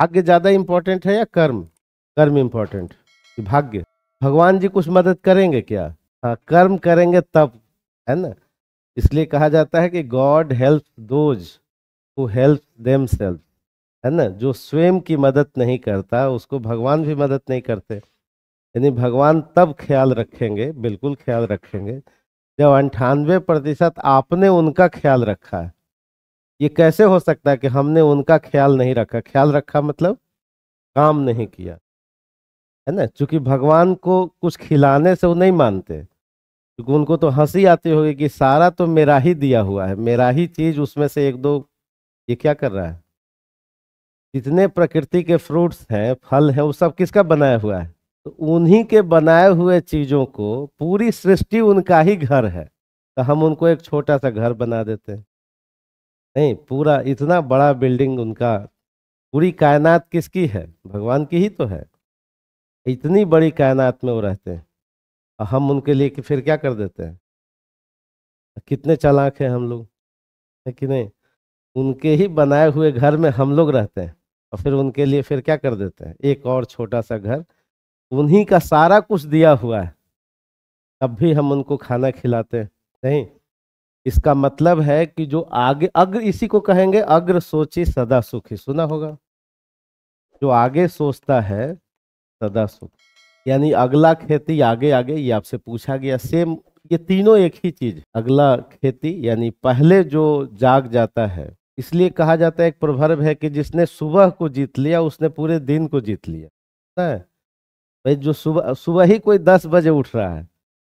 भाग्य ज़्यादा इम्पोर्टेंट है या कर्म कर्म इम्पोर्टेंट भाग्य भगवान जी कुछ मदद करेंगे क्या हाँ कर्म करेंगे तब है ना इसलिए कहा जाता है कि God help those who help them self है ना जो स्वयं की मदद नहीं करता उसको भगवान भी मदद नहीं करते यानी भगवान तब ख्याल रखेंगे बिल्कुल ख्याल रखेंगे जब अंठानवे प्रतिशत आपने उनका ख्याल रखा है ये कैसे हो सकता है कि हमने उनका ख्याल नहीं रखा ख्याल रखा मतलब काम नहीं किया है ना चूंकि भगवान को कुछ खिलाने से वो नहीं मानते क्योंकि उनको तो हंसी आती होगी कि सारा तो मेरा ही दिया हुआ है मेरा ही चीज उसमें से एक दो ये क्या कर रहा है जितने प्रकृति के फ्रूट्स हैं फल हैं वो सब किसका बनाया हुआ है तो उन्हीं के बनाए हुए चीज़ों को पूरी सृष्टि उनका ही घर है तो हम उनको एक छोटा सा घर बना देते हैं नहीं पूरा इतना बड़ा बिल्डिंग उनका पूरी कायनात किसकी है भगवान की ही तो है इतनी बड़ी कायनात में वो रहते हैं और हम उनके लिए कि फिर क्या कर देते हैं कितने चालाक हैं हम लोग है कि नहीं उनके ही बनाए हुए घर में हम लोग रहते हैं और फिर उनके लिए फिर क्या कर देते हैं एक और छोटा सा घर उन्हीं का सारा कुछ दिया हुआ है तब भी हम उनको खाना खिलाते हैं नहीं इसका मतलब है कि जो आगे अग्र इसी को कहेंगे अग्र सोची सदा सुखी सुना होगा जो आगे सोचता है सदा सुख यानी अगला खेती आगे आगे ये आपसे पूछा गया सेम ये तीनों एक ही चीज अगला खेती यानी पहले जो जाग जाता है इसलिए कहा जाता है एक प्रभर्व है कि जिसने सुबह को जीत लिया उसने पूरे दिन को जीत लिया है भाई जो सुबह सुबह ही कोई दस बजे उठ रहा है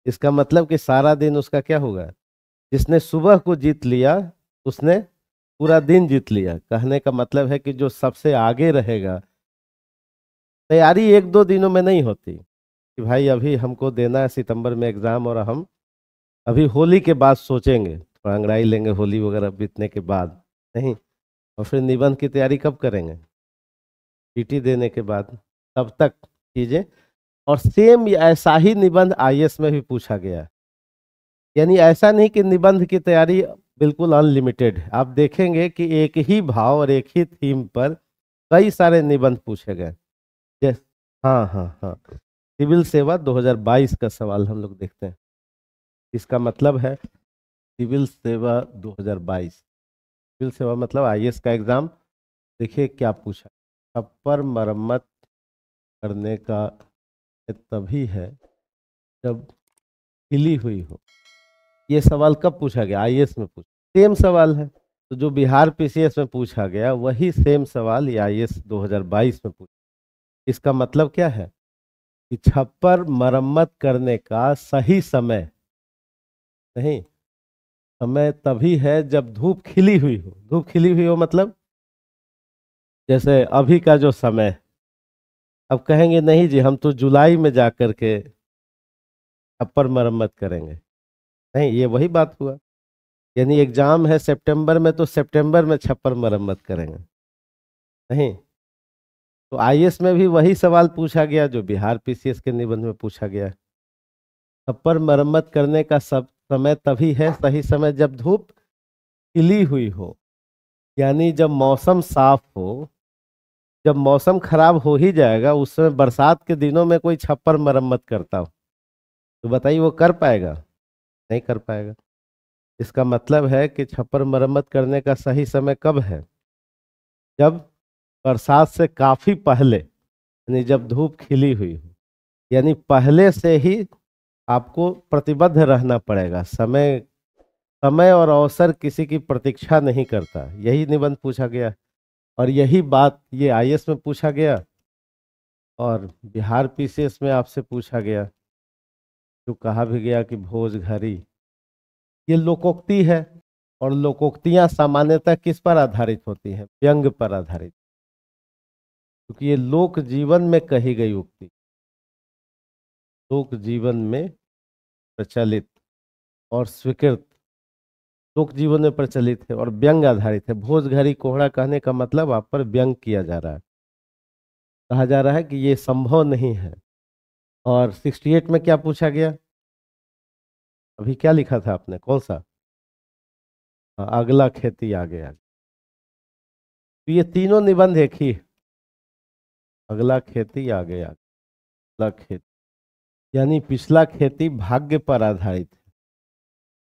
इसका मतलब कि सारा दिन उसका क्या होगा जिसने सुबह को जीत लिया उसने पूरा दिन जीत लिया कहने का मतलब है कि जो सबसे आगे रहेगा तैयारी एक दो दिनों में नहीं होती कि भाई अभी हमको देना है सितंबर में एग्ज़ाम और हम अभी होली के बाद सोचेंगे थोड़ा अंगड़ाई लेंगे होली वगैरह बीतने के बाद नहीं और फिर निबंध की तैयारी कब करेंगे पीटी देने के बाद तब तक चीज़ें और सेम ऐसा ही निबंध आई में भी पूछा गया यानी ऐसा नहीं कि निबंध की तैयारी बिल्कुल अनलिमिटेड है आप देखेंगे कि एक ही भाव और एक ही थीम पर कई सारे निबंध पूछे गए यस हाँ हाँ हाँ सिविल सेवा 2022 का सवाल हम लोग देखते हैं इसका मतलब है सिविल सेवा 2022 सिविल सेवा मतलब आईएएस का एग्ज़ाम देखिए क्या पूछा छप्पर मरम्मत करने का तभी है जब खिली हुई हो ये सवाल कब पूछा गया आई में पूछा सेम सवाल है तो जो बिहार पीसीएस में पूछा गया वही सेम सवाल ये आई एस 2022 में पूछा इसका मतलब क्या है कि छप्पर मरम्मत करने का सही समय नहीं समय तभी है जब धूप खिली हुई हो धूप खिली हुई हो मतलब जैसे अभी का जो समय अब कहेंगे नहीं जी हम तो जुलाई में जा कर के छप्पर मरम्मत करेंगे नहीं ये वही बात हुआ यानी एग्ज़ाम है सितंबर में तो सितंबर में छप्पर मरम्मत करेंगे नहीं तो आई में भी वही सवाल पूछा गया जो बिहार पीसीएस के निबंध में पूछा गया छप्पर मरम्मत करने का सब समय तभी है सही समय जब धूप खिली हुई हो यानी जब मौसम साफ हो जब मौसम खराब हो ही जाएगा उस समय बरसात के दिनों में कोई छप्पर मरम्मत करता हो तो बताइए वो कर पाएगा नहीं कर पाएगा इसका मतलब है कि छप्पर मरम्मत करने का सही समय कब है जब बरसात से काफ़ी पहले यानी जब धूप खिली हुई हो यानी पहले से ही आपको प्रतिबद्ध रहना पड़ेगा समय समय और अवसर किसी की प्रतीक्षा नहीं करता यही निबंध पूछा गया और यही बात ये आई में पूछा गया और बिहार पीसीएस में आपसे पूछा गया तो कहा भी गया कि भोजघरी ये लोकोक्ति है और लोकोक्तियां सामान्यतः किस पर आधारित होती हैं व्यंग पर आधारित क्योंकि ये लोक जीवन में कही गई उक्ति लोक जीवन में प्रचलित और स्वीकृत लोक जीवन में प्रचलित है और व्यंग आधारित है भोजघरी कोहरा कहने का मतलब आप पर व्यंग किया जा रहा है कहा जा रहा है कि ये संभव नहीं है और 68 में क्या पूछा गया अभी क्या लिखा था आपने कौन सा हाँ, अगला खेती आ गया तो ये तीनों निबंध एक ही अगला खेती आ गया अगला खेती यानी पिछला खेती भाग्य पर आधारित है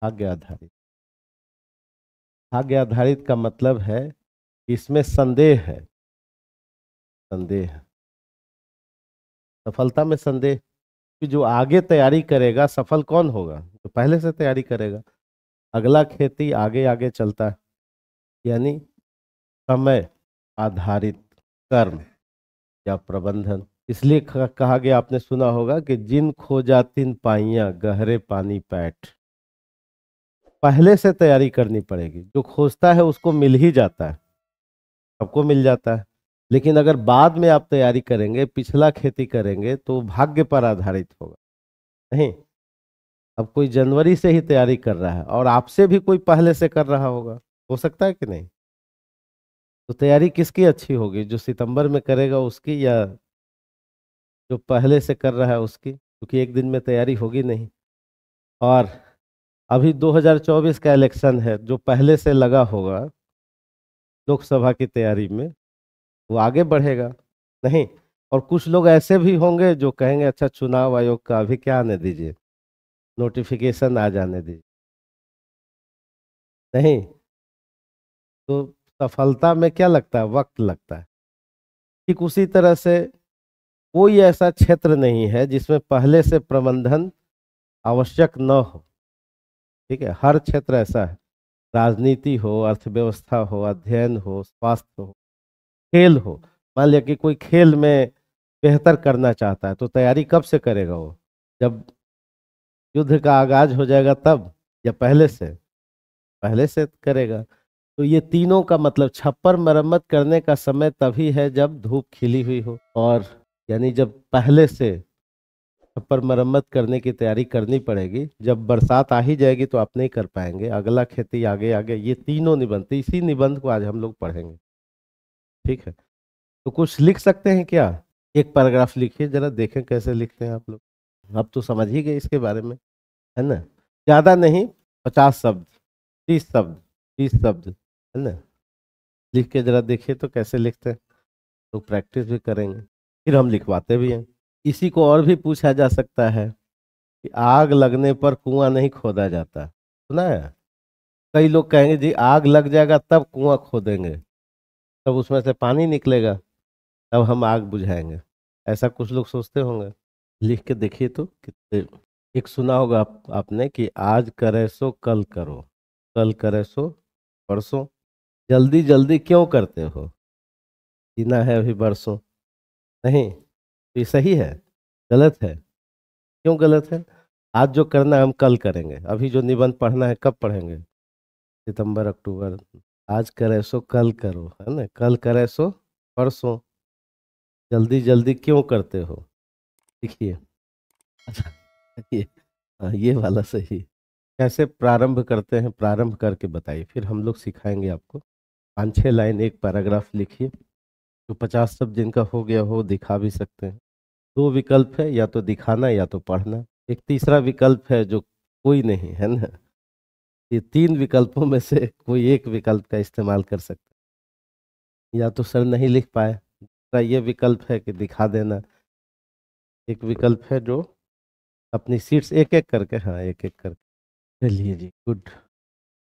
भाग्य आधारित भाग्य आधारित का मतलब है इसमें संदेह है संदेह है सफलता में संदेह कि जो आगे तैयारी करेगा सफल कौन होगा जो पहले से तैयारी करेगा अगला खेती आगे आगे चलता है यानी समय आधारित कर्म या प्रबंधन इसलिए कहा गया आपने सुना होगा कि जिन खोजा तीन पाइया गहरे पानी पैठ पहले से तैयारी करनी पड़ेगी जो खोजता है उसको मिल ही जाता है सबको मिल जाता है लेकिन अगर बाद में आप तैयारी करेंगे पिछला खेती करेंगे तो भाग्य पर आधारित होगा नहीं अब कोई जनवरी से ही तैयारी कर रहा है और आपसे भी कोई पहले से कर रहा होगा हो सकता है कि नहीं तो तैयारी किसकी अच्छी होगी जो सितंबर में करेगा उसकी या जो पहले से कर रहा है उसकी क्योंकि एक दिन में तैयारी होगी नहीं और अभी 2024 का इलेक्शन है जो पहले से लगा होगा लोकसभा की तैयारी में वो आगे बढ़ेगा नहीं और कुछ लोग ऐसे भी होंगे जो कहेंगे अच्छा चुनाव आयोग का अभी क्या आने दीजिए नोटिफिकेशन आ जाने दीजिए नहीं तो सफलता में क्या लगता है वक्त लगता है ठीक उसी तरह से कोई ऐसा क्षेत्र नहीं है जिसमें पहले से प्रबंधन आवश्यक न हो ठीक है हर क्षेत्र ऐसा है राजनीति हो अर्थव्यवस्था हो अध्ययन हो स्वास्थ्य हो खेल हो मान लिया कि कोई खेल में बेहतर करना चाहता है तो तैयारी कब से करेगा वो जब युद्ध का आगाज हो जाएगा तब या पहले से पहले से करेगा तो ये तीनों का मतलब छप्पर मरम्मत करने का समय तभी है जब धूप खिली हुई हो और यानी जब पहले से छप्पर मरम्मत करने की तैयारी करनी पड़ेगी जब बरसात आ ही जाएगी तो आप नहीं कर पाएंगे अगला खेती आगे आगे ये तीनों निबंध इसी निबंध को आज हम लोग पढ़ेंगे ठीक है तो कुछ लिख सकते हैं क्या एक पैराग्राफ लिखिए जरा देखें कैसे लिखते हैं आप लोग अब तो समझ ही गए इसके बारे में है ना ज़्यादा नहीं पचास शब्द तीस शब्द तीस शब्द है ना लिख के ज़रा देखिए तो कैसे लिखते हैं तो प्रैक्टिस भी करेंगे फिर हम लिखवाते भी हैं इसी को और भी पूछा जा सकता है कि आग लगने पर कुआं नहीं खोदा जाता सुना है कई लोग कहेंगे जी आग लग जाएगा तब कुआं खोदेंगे तब उसमें से पानी निकलेगा तब हम आग बुझाएंगे ऐसा कुछ लोग सोचते होंगे लिख के देखिए तो कितने एक सुना होगा आप, आपने कि आज करे सो कल करो कल करे सो परसों जल्दी जल्दी क्यों करते हो जीना है अभी बरसों नहीं तो ये सही है गलत है क्यों गलत है आज जो करना है हम कल करेंगे अभी जो निबंध पढ़ना है कब पढ़ेंगे सितंबर अक्टूबर आज करे सो कल करो है ना कल करे सो परसों जल्दी जल्दी क्यों करते हो देखिए अच्छा ये हाँ ये वाला सही कैसे प्रारंभ करते हैं प्रारंभ करके बताइए फिर हम लोग सिखाएंगे आपको पाँच छः लाइन एक पैराग्राफ लिखिए जो पचास शब्द जिनका हो गया हो दिखा भी सकते हैं दो विकल्प है या तो दिखाना या तो पढ़ना एक तीसरा विकल्प है जो कोई नहीं है ना ये तीन विकल्पों में से कोई एक विकल्प का इस्तेमाल कर सकते या तो सर नहीं लिख पाए दूसरा ये विकल्प है कि दिखा देना एक विकल्प है जो अपनी सीट्स एक एक करके हाँ एक एक करके चलिए जी गुड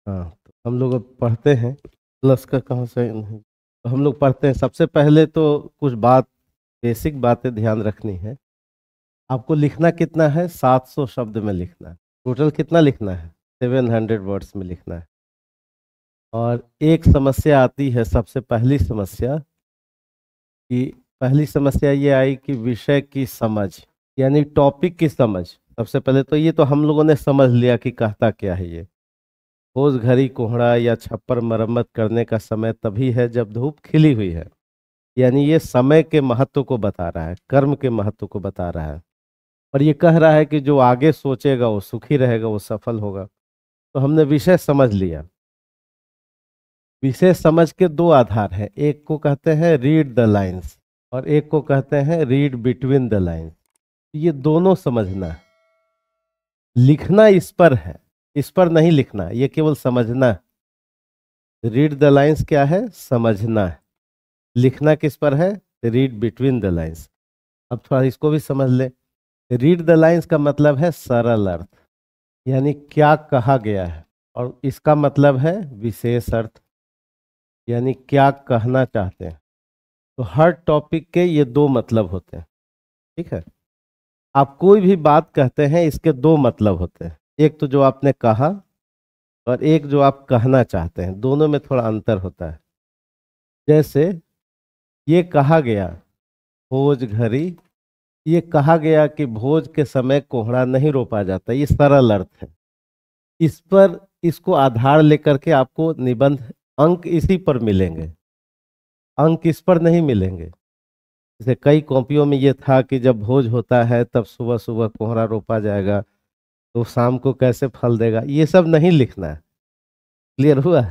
हाँ तो हम लोग अब पढ़ते हैं प्लस का कहाँ से तो हम लोग पढ़ते हैं सबसे पहले तो कुछ बात बेसिक बातें ध्यान रखनी है आपको लिखना कितना है 700 शब्द में लिखना है टोटल कितना लिखना है सेवन हंड्रेड वर्ड्स में लिखना है और एक समस्या आती है सबसे पहली समस्या कि पहली समस्या ये आई कि विषय की समझ यानी टॉपिक की समझ सबसे पहले तो ये तो हम लोगों ने समझ लिया कि कहता क्या है ये खोज घड़ी कोहड़ा या छप्पर मरम्मत करने का समय तभी है जब धूप खिली हुई है यानी ये समय के महत्व को बता रहा है कर्म के महत्व को बता रहा है और ये कह रहा है कि जो आगे सोचेगा वो सुखी रहेगा वो सफल होगा तो हमने विषय समझ लिया विषय समझ के दो आधार हैं एक को कहते हैं रीड द लाइन्स और एक को कहते हैं रीड बिटवीन द लाइन्स ये दोनों समझना है लिखना इस पर है इस पर नहीं लिखना ये केवल समझना है रीड द लाइन्स क्या है समझना है लिखना किस पर है रीड बिटवीन द लाइंस अब थोड़ा इसको भी समझ ले रीड द लाइन्स का मतलब है सरल अर्थ यानी क्या कहा गया है और इसका मतलब है विशेष अर्थ यानी क्या कहना चाहते हैं तो हर टॉपिक के ये दो मतलब होते हैं ठीक है आप कोई भी बात कहते हैं इसके दो मतलब होते हैं एक तो जो आपने कहा और एक जो आप कहना चाहते हैं दोनों में थोड़ा अंतर होता है जैसे ये कहा गया खोज घड़ी ये कहा गया कि भोज के समय कोहरा नहीं रोपा जाता ये सरल अर्थ है इस पर इसको आधार लेकर के आपको निबंध अंक इसी पर मिलेंगे अंक इस पर नहीं मिलेंगे जैसे कई कॉपियों में ये था कि जब भोज होता है तब सुबह सुबह कोहरा रोपा जाएगा तो शाम को कैसे फल देगा ये सब नहीं लिखना है क्लियर हुआ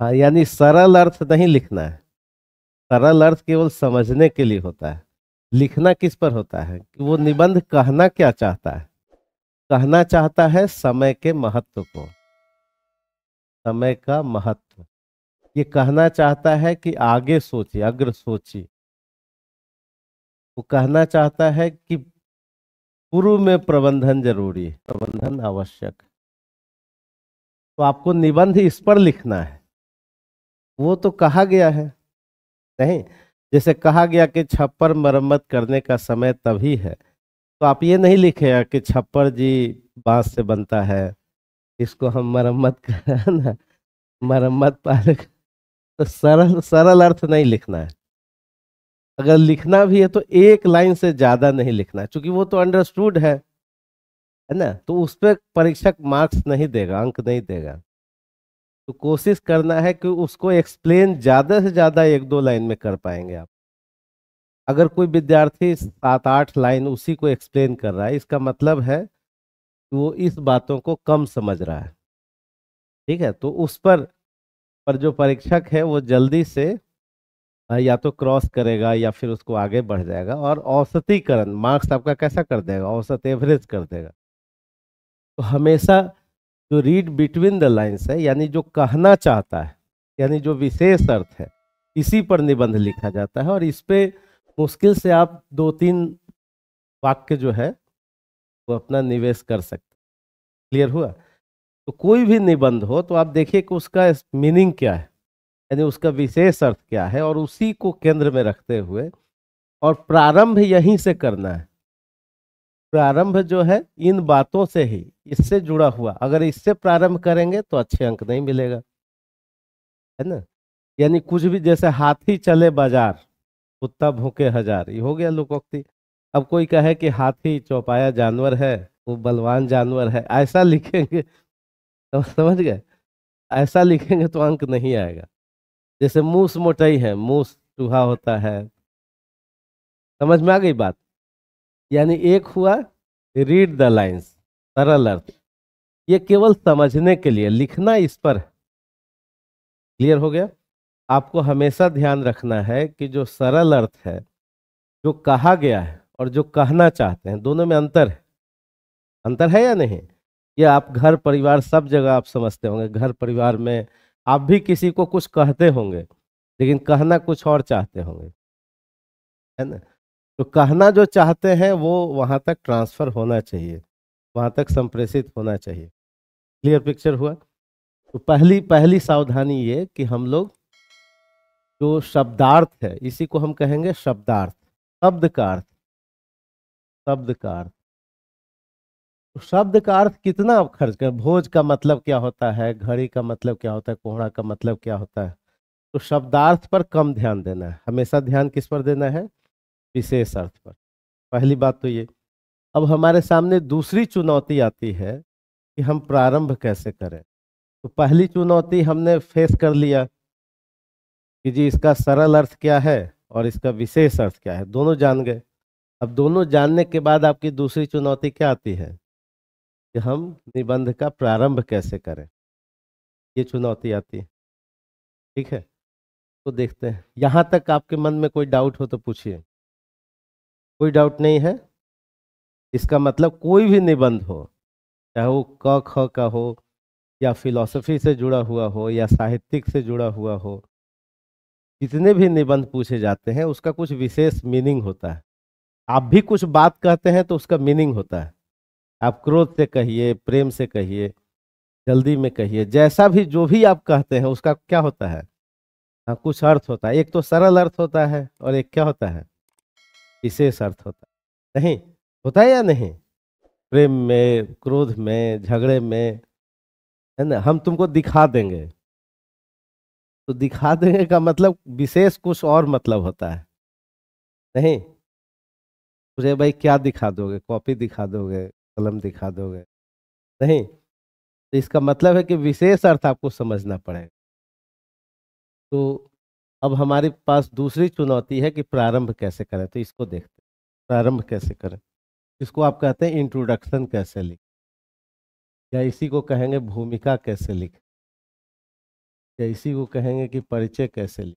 हाँ यानी सरल अर्थ नहीं लिखना है सरल अर्थ केवल समझने के लिए होता है लिखना किस पर होता है कि वो निबंध कहना क्या चाहता है कहना चाहता है समय के महत्व को समय का महत्व ये कहना चाहता है कि आगे सोची अग्र सोची वो कहना चाहता है कि पूर्व में प्रबंधन जरूरी है प्रबंधन आवश्यक तो आपको निबंध इस पर लिखना है वो तो कहा गया है नहीं जैसे कहा गया कि छप्पर मरम्मत करने का समय तभी है तो आप ये नहीं लिखेगा कि छप्पर जी बांस से बनता है इसको हम मरम्मत कर ना मरम्मत पाल तो सरल सरल अर्थ नहीं लिखना है अगर लिखना भी है तो एक लाइन से ज़्यादा नहीं लिखना क्योंकि वो तो अंडरस्टूड है है ना तो उस पर परीक्षक मार्क्स नहीं देगा अंक नहीं देगा तो कोशिश करना है कि उसको एक्सप्लेन ज़्यादा से ज़्यादा एक दो लाइन में कर पाएंगे आप अगर कोई विद्यार्थी सात आठ लाइन उसी को एक्सप्लेन कर रहा है इसका मतलब है कि वो इस बातों को कम समझ रहा है ठीक है तो उस पर पर जो परीक्षक है वो जल्दी से या तो क्रॉस करेगा या फिर उसको आगे बढ़ जाएगा और औसतीकरण मार्क्स आपका कैसा कर देगा औसत एवरेज कर देगा तो हमेशा जो रीड बिटवीन द लाइन्स है यानी जो कहना चाहता है यानी जो विशेष अर्थ है इसी पर निबंध लिखा जाता है और इस पर मुश्किल से आप दो तीन वाक्य जो है वो अपना निवेश कर सकते क्लियर हुआ तो कोई भी निबंध हो तो आप देखिए कि उसका मीनिंग क्या है यानी उसका विशेष अर्थ क्या है और उसी को केंद्र में रखते हुए और प्रारंभ यहीं से करना है प्रारंभ जो है इन बातों से ही इससे जुड़ा हुआ अगर इससे प्रारंभ करेंगे तो अच्छे अंक नहीं मिलेगा है ना यानी कुछ भी जैसे हाथी चले बाजार कुत्ता भूखे हजार ये हो गया लोकोक्ति अब कोई कहे कि हाथी चौपाया जानवर है वो बलवान जानवर है ऐसा लिखेंगे तो समझ गए ऐसा लिखेंगे तो अंक नहीं आएगा जैसे मूस मोटाई है मूस चूहा होता है समझ में आ गई बात यानी एक हुआ रीड द लाइन्स सरल अर्थ ये केवल समझने के लिए लिखना इस पर क्लियर हो गया आपको हमेशा ध्यान रखना है कि जो सरल अर्थ है जो कहा गया है और जो कहना चाहते हैं दोनों में अंतर है अंतर है या नहीं ये आप घर परिवार सब जगह आप समझते होंगे घर परिवार में आप भी किसी को कुछ कहते होंगे लेकिन कहना कुछ और चाहते होंगे है ना तो कहना जो चाहते हैं वो वहाँ तक ट्रांसफ़र होना चाहिए वहाँ तक संप्रेषित होना चाहिए क्लियर पिक्चर हुआ तो पहली पहली सावधानी ये कि हम लोग जो शब्दार्थ है इसी को हम कहेंगे शब्दार्थ शब्द का अर्थ शब्द का अर्थ तो शब्द का अर्थ कितना आप खर्च करें भोज का मतलब क्या होता है घड़ी का मतलब क्या होता है कोहरा का मतलब क्या होता है तो शब्दार्थ पर कम ध्यान देना है हमेशा ध्यान किस पर देना है विशेष अर्थ पर पहली बात तो ये अब हमारे सामने दूसरी चुनौती आती है कि हम प्रारंभ कैसे करें तो पहली चुनौती हमने फेस कर लिया कि जी इसका सरल अर्थ क्या है और इसका विशेष अर्थ क्या है दोनों जान गए अब दोनों जानने के बाद आपकी दूसरी चुनौती क्या आती है कि हम निबंध का प्रारंभ कैसे करें ये चुनौती आती है ठीक है तो देखते हैं यहाँ तक आपके मन में कोई डाउट हो तो पूछिए कोई डाउट नहीं है इसका मतलब कोई भी निबंध हो चाहे वो क ख का हो या फिलॉसफी से जुड़ा हुआ हो या साहित्यिक से जुड़ा हुआ हो जितने भी निबंध पूछे जाते हैं उसका कुछ विशेष मीनिंग होता है आप भी कुछ बात कहते हैं तो उसका मीनिंग होता है आप क्रोध से कहिए प्रेम से कहिए जल्दी में कहिए जैसा भी जो भी आप कहते हैं उसका क्या होता है हाँ कुछ अर्थ होता है एक तो सरल अर्थ होता है और एक क्या होता है विशेष अर्थ होता है नहीं होता है या नहीं प्रेम में क्रोध में झगड़े में है ना हम तुमको दिखा देंगे तो दिखा देंगे का मतलब विशेष कुछ और मतलब होता है नहीं मुझे भाई क्या दिखा दोगे कॉपी दिखा दोगे कलम दिखा दोगे नहीं तो इसका मतलब है कि विशेष अर्थ आपको समझना पड़ेगा तो अब हमारे पास दूसरी चुनौती है कि प्रारंभ कैसे करें तो इसको देखते हैं प्रारंभ कैसे करें इसको आप कहते हैं इंट्रोडक्शन कैसे लिखें या इसी को कहेंगे भूमिका कैसे लिख या इसी को कहेंगे कि परिचय कैसे लिख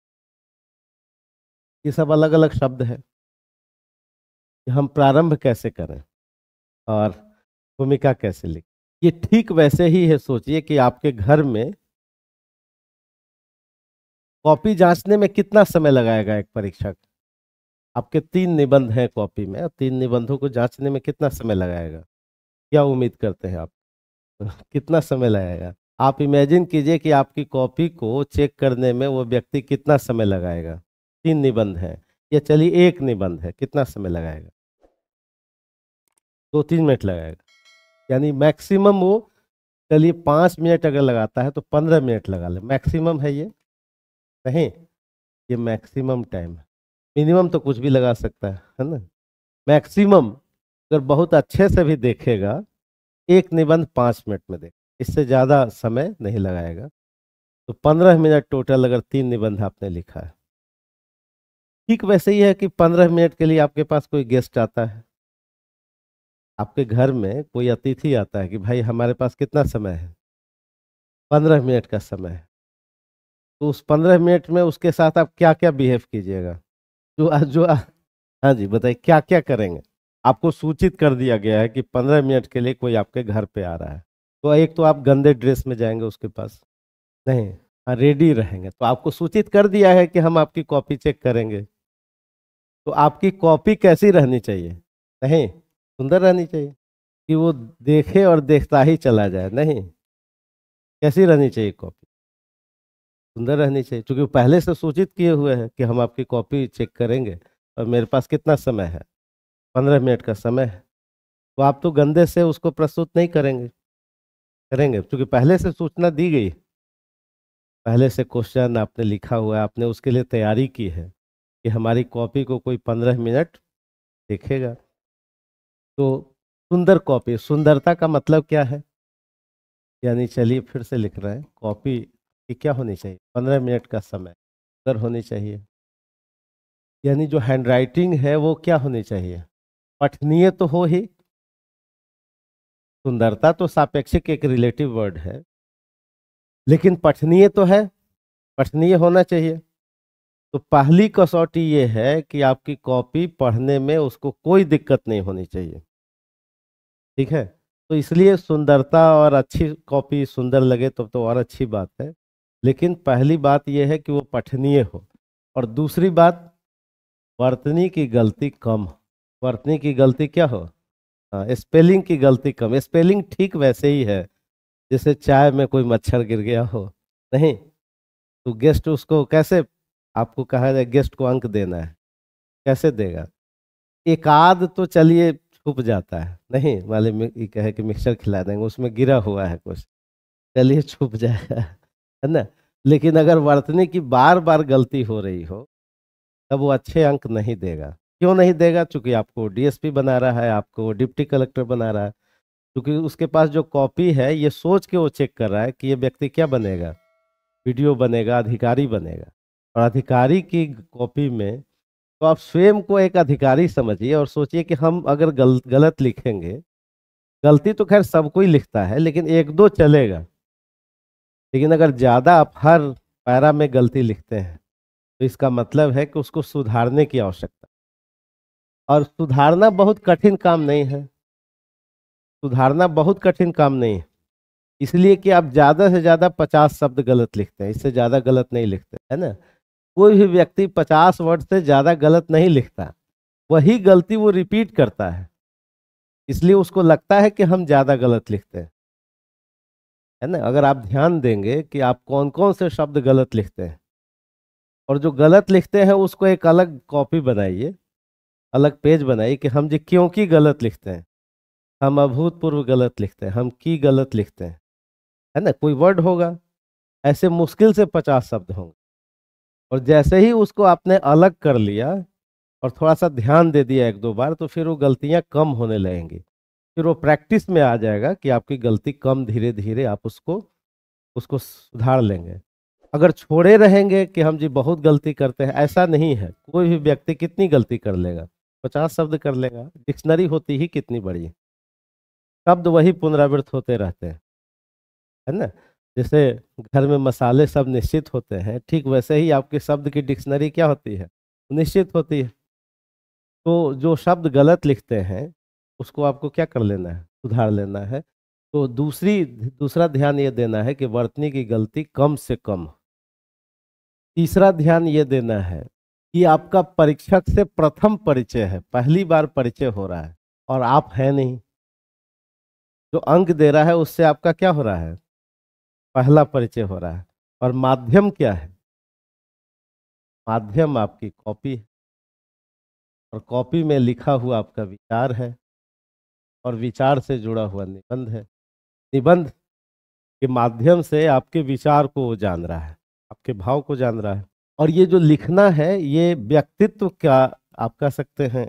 ये सब अलग अलग शब्द है कि हम प्रारंभ कैसे करें और भूमिका कैसे लिखें ये ठीक वैसे ही है सोचिए कि आपके घर में कॉपी जांचने में कितना समय लगाएगा एक परीक्षक आपके तीन निबंध हैं कॉपी में तीन निबंधों को जांचने में कितना समय लगाएगा क्या उम्मीद करते हैं आप कितना समय लगाएगा आप इमेजिन कीजिए कि आपकी कॉपी को चेक करने में वो व्यक्ति कितना समय लगाएगा तीन निबंध हैं या चलिए एक निबंध है कितना समय लगाएगा दो तीन मिनट लगाएगा यानी मैक्सिमम वो चलिए पाँच मिनट अगर लगाता है तो पंद्रह मिनट लगा ले मैक्सिमम है ये कहें ये मैक्सिमम टाइम है मिनिमम तो कुछ भी लगा सकता है है ना मैक्सिमम अगर बहुत अच्छे से भी देखेगा एक निबंध पाँच मिनट में देख इससे ज़्यादा समय नहीं लगाएगा तो पंद्रह मिनट टोटल अगर तीन निबंध आपने लिखा है ठीक वैसे ही है कि पंद्रह मिनट के लिए आपके पास कोई गेस्ट आता है आपके घर में कोई अतिथि आता है कि भाई हमारे पास कितना समय है पंद्रह मिनट का समय है तो उस पंद्रह मिनट में उसके साथ आप क्या क्या बिहेव कीजिएगा जो आज जो आ, हाँ जी बताइए क्या क्या करेंगे आपको सूचित कर दिया गया है कि पंद्रह मिनट के लिए कोई आपके घर पे आ रहा है तो एक तो आप गंदे ड्रेस में जाएंगे उसके पास नहीं हाँ रेडी रहेंगे तो आपको सूचित कर दिया है कि हम आपकी कॉपी चेक करेंगे तो आपकी कॉपी कैसी रहनी चाहिए नहीं सुंदर रहनी चाहिए कि वो देखे और देखता ही चला जाए नहीं कैसी रहनी चाहिए कॉपी सुंदर रहनी चाहिए क्योंकि वो पहले से सूचित किए हुए हैं कि हम आपकी कॉपी चेक करेंगे और मेरे पास कितना समय है पंद्रह मिनट का समय है तो आप तो गंदे से उसको प्रस्तुत नहीं करेंगे करेंगे क्योंकि पहले से सूचना दी गई पहले से क्वेश्चन आपने लिखा हुआ है आपने उसके लिए तैयारी की है कि हमारी कॉपी को कोई पंद्रह मिनट देखेगा तो सुंदर कॉपी सुंदरता का मतलब क्या है यानी चलिए फिर से लिख रहे हैं कॉपी कि क्या होनी चाहिए पंद्रह मिनट का समय अगर होनी चाहिए यानी जो हैंड राइटिंग है वो क्या होनी चाहिए पठनीय तो हो ही सुंदरता तो सापेक्षिक एक रिलेटिव वर्ड है लेकिन पठनीय तो है पठनीय होना चाहिए तो पहली कसौटी ये है कि आपकी कॉपी पढ़ने में उसको कोई दिक्कत नहीं होनी चाहिए ठीक है तो इसलिए सुंदरता और अच्छी कॉपी सुंदर लगे तब तो, तो और अच्छी बात है लेकिन पहली बात यह है कि वो पठनीय हो और दूसरी बात वर्तनी की गलती कम हो वर्तनी की गलती क्या हो हाँ स्पेलिंग की गलती कम स्पेलिंग ठीक वैसे ही है जैसे चाय में कोई मच्छर गिर गया हो नहीं तो गेस्ट उसको कैसे आपको कहा जाए गेस्ट को अंक देना है कैसे देगा एक आध तो चलिए छुप जाता है नहीं वाले में कहे कि मिक्सर खिला देंगे उसमें गिरा हुआ है कुछ चलिए छुप जाएगा है ना लेकिन अगर वर्तनी की बार बार गलती हो रही हो तब वो अच्छे अंक नहीं देगा क्यों नहीं देगा चूंकि आपको डीएसपी बना रहा है आपको डिप्टी कलेक्टर बना रहा है क्योंकि उसके पास जो कॉपी है ये सोच के वो चेक कर रहा है कि ये व्यक्ति क्या बनेगा वीडियो बनेगा अधिकारी बनेगा और अधिकारी की कॉपी में तो आप स्वयं को एक अधिकारी समझिए और सोचिए कि हम अगर गल, गलत लिखेंगे गलती तो खैर सब कोई लिखता है लेकिन एक दो चलेगा लेकिन अगर ज़्यादा आप हर पैरा में गलती लिखते हैं तो इसका मतलब है कि उसको सुधारने की आवश्यकता और सुधारना बहुत कठिन काम नहीं है सुधारना बहुत कठिन काम नहीं है इसलिए कि आप ज़्यादा से ज़्यादा पचास शब्द गलत लिखते हैं इससे ज़्यादा गलत नहीं लिखते है ना कोई भी व्यक्ति पचास वर्ड से ज़्यादा गलत नहीं लिखता वही गलती वो रिपीट करता है इसलिए उसको लगता है कि हम ज़्यादा गलत लिखते हैं है ना अगर आप ध्यान देंगे कि आप कौन कौन से शब्द गलत लिखते हैं और जो गलत लिखते हैं उसको एक अलग कॉपी बनाइए अलग पेज बनाइए कि हम जी क्योंकि गलत लिखते हैं हम अभूतपूर्व गलत लिखते हैं हम की गलत लिखते हैं है ना कोई वर्ड होगा ऐसे मुश्किल से पचास शब्द होंगे और जैसे ही उसको आपने अलग कर लिया और थोड़ा सा ध्यान दे दिया एक दो बार तो फिर वो गलतियाँ कम होने लगेंगी फिर वो प्रैक्टिस में आ जाएगा कि आपकी गलती कम धीरे धीरे आप उसको उसको सुधार लेंगे अगर छोड़े रहेंगे कि हम जी बहुत गलती करते हैं ऐसा नहीं है कोई भी व्यक्ति कितनी गलती कर लेगा पचास शब्द कर लेगा डिक्शनरी होती ही कितनी बड़ी शब्द वही पुनरावृत्त होते रहते हैं है ना जैसे घर में मसाले सब निश्चित होते हैं ठीक वैसे ही आपके शब्द की डिक्शनरी क्या होती है निश्चित होती है तो जो शब्द गलत लिखते हैं उसको आपको क्या कर लेना है सुधार लेना है तो दूसरी दूसरा ध्यान ये देना है कि वर्तनी की गलती कम से कम तीसरा ध्यान ये देना है कि आपका परीक्षक से प्रथम परिचय है पहली बार परिचय हो रहा है और आप है नहीं जो अंक दे रहा है उससे आपका क्या हो रहा है पहला परिचय हो रहा है और माध्यम क्या है माध्यम आपकी कॉपी है और कॉपी में लिखा हुआ आपका विचार है और विचार से जुड़ा हुआ निबंध है निबंध के माध्यम से आपके विचार को जान रहा है आपके भाव को जान रहा है और ये जो लिखना है ये व्यक्तित्व का आप कह सकते हैं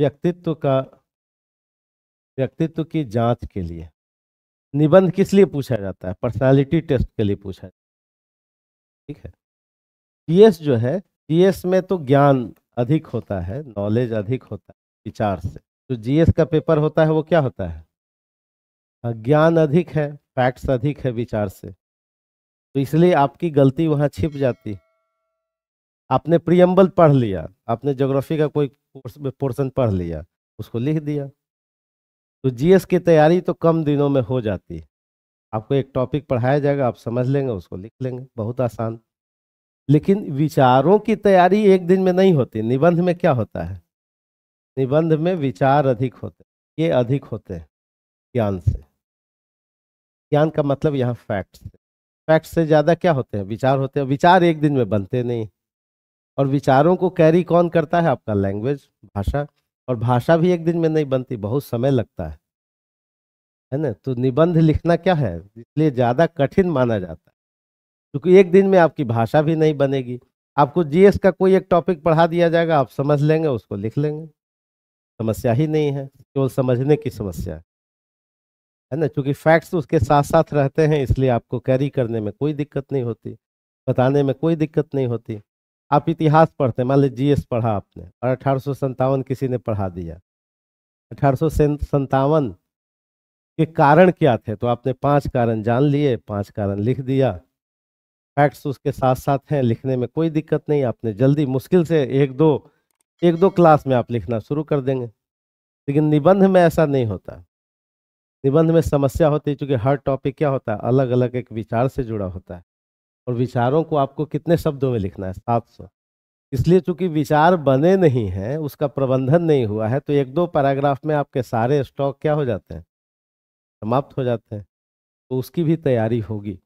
व्यक्तित्व का व्यक्तित्व की जांच के लिए निबंध किस लिए पूछा जाता है पर्सनालिटी टेस्ट के लिए पूछा जाता है ठीक है पीएस जो है पीएस में तो ज्ञान अधिक होता है नॉलेज अधिक होता है विचार से जो जीएस का पेपर होता है वो क्या होता है ज्ञान अधिक है फैक्ट्स अधिक है विचार से तो इसलिए आपकी गलती वहाँ छिप जाती आपने प्रियम्बल पढ़ लिया आपने ज्योग्राफी का कोई पोर्सन पढ़ लिया उसको लिख दिया तो जीएस की तैयारी तो कम दिनों में हो जाती है आपको एक टॉपिक पढ़ाया जाएगा आप समझ लेंगे उसको लिख लेंगे बहुत आसान लेकिन विचारों की तैयारी एक दिन में नहीं होती निबंध में क्या होता है निबंध में विचार अधिक होते ये अधिक होते हैं ज्ञान से ज्ञान का मतलब यहाँ फैक्ट से फैक्ट से ज़्यादा क्या होते हैं विचार होते हैं विचार एक दिन में बनते नहीं और विचारों को कैरी कौन करता है आपका लैंग्वेज भाषा और भाषा भी एक दिन में नहीं बनती बहुत समय लगता है है ना तो निबंध लिखना क्या है इसलिए ज़्यादा कठिन माना जाता है क्योंकि एक दिन में आपकी भाषा भी नहीं बनेगी आपको जीएस का कोई एक टॉपिक पढ़ा दिया जाएगा आप समझ लेंगे उसको लिख लेंगे समस्या ही नहीं है केवल समझने की समस्या है है ना क्योंकि फैक्ट्स तो उसके साथ साथ रहते हैं इसलिए आपको कैरी करने में कोई दिक्कत नहीं होती बताने में कोई दिक्कत नहीं होती आप इतिहास पढ़ते हैं मान लीजिए जीएस पढ़ा आपने और अठारह किसी ने पढ़ा दिया अठारह के कारण क्या थे तो आपने पांच कारण जान लिए पांच कारण लिख दिया फैक्ट्स तो उसके साथ साथ हैं लिखने में कोई दिक्कत नहीं आपने जल्दी मुश्किल से एक दो एक दो क्लास में आप लिखना शुरू कर देंगे लेकिन निबंध में ऐसा नहीं होता निबंध में समस्या होती है चूँकि हर टॉपिक क्या होता है अलग अलग एक विचार से जुड़ा होता है और विचारों को आपको कितने शब्दों में लिखना है सात सौ इसलिए चूंकि विचार बने नहीं हैं उसका प्रबंधन नहीं हुआ है तो एक दो पैराग्राफ में आपके सारे स्टॉक क्या हो जाते हैं समाप्त हो जाते हैं तो उसकी भी तैयारी होगी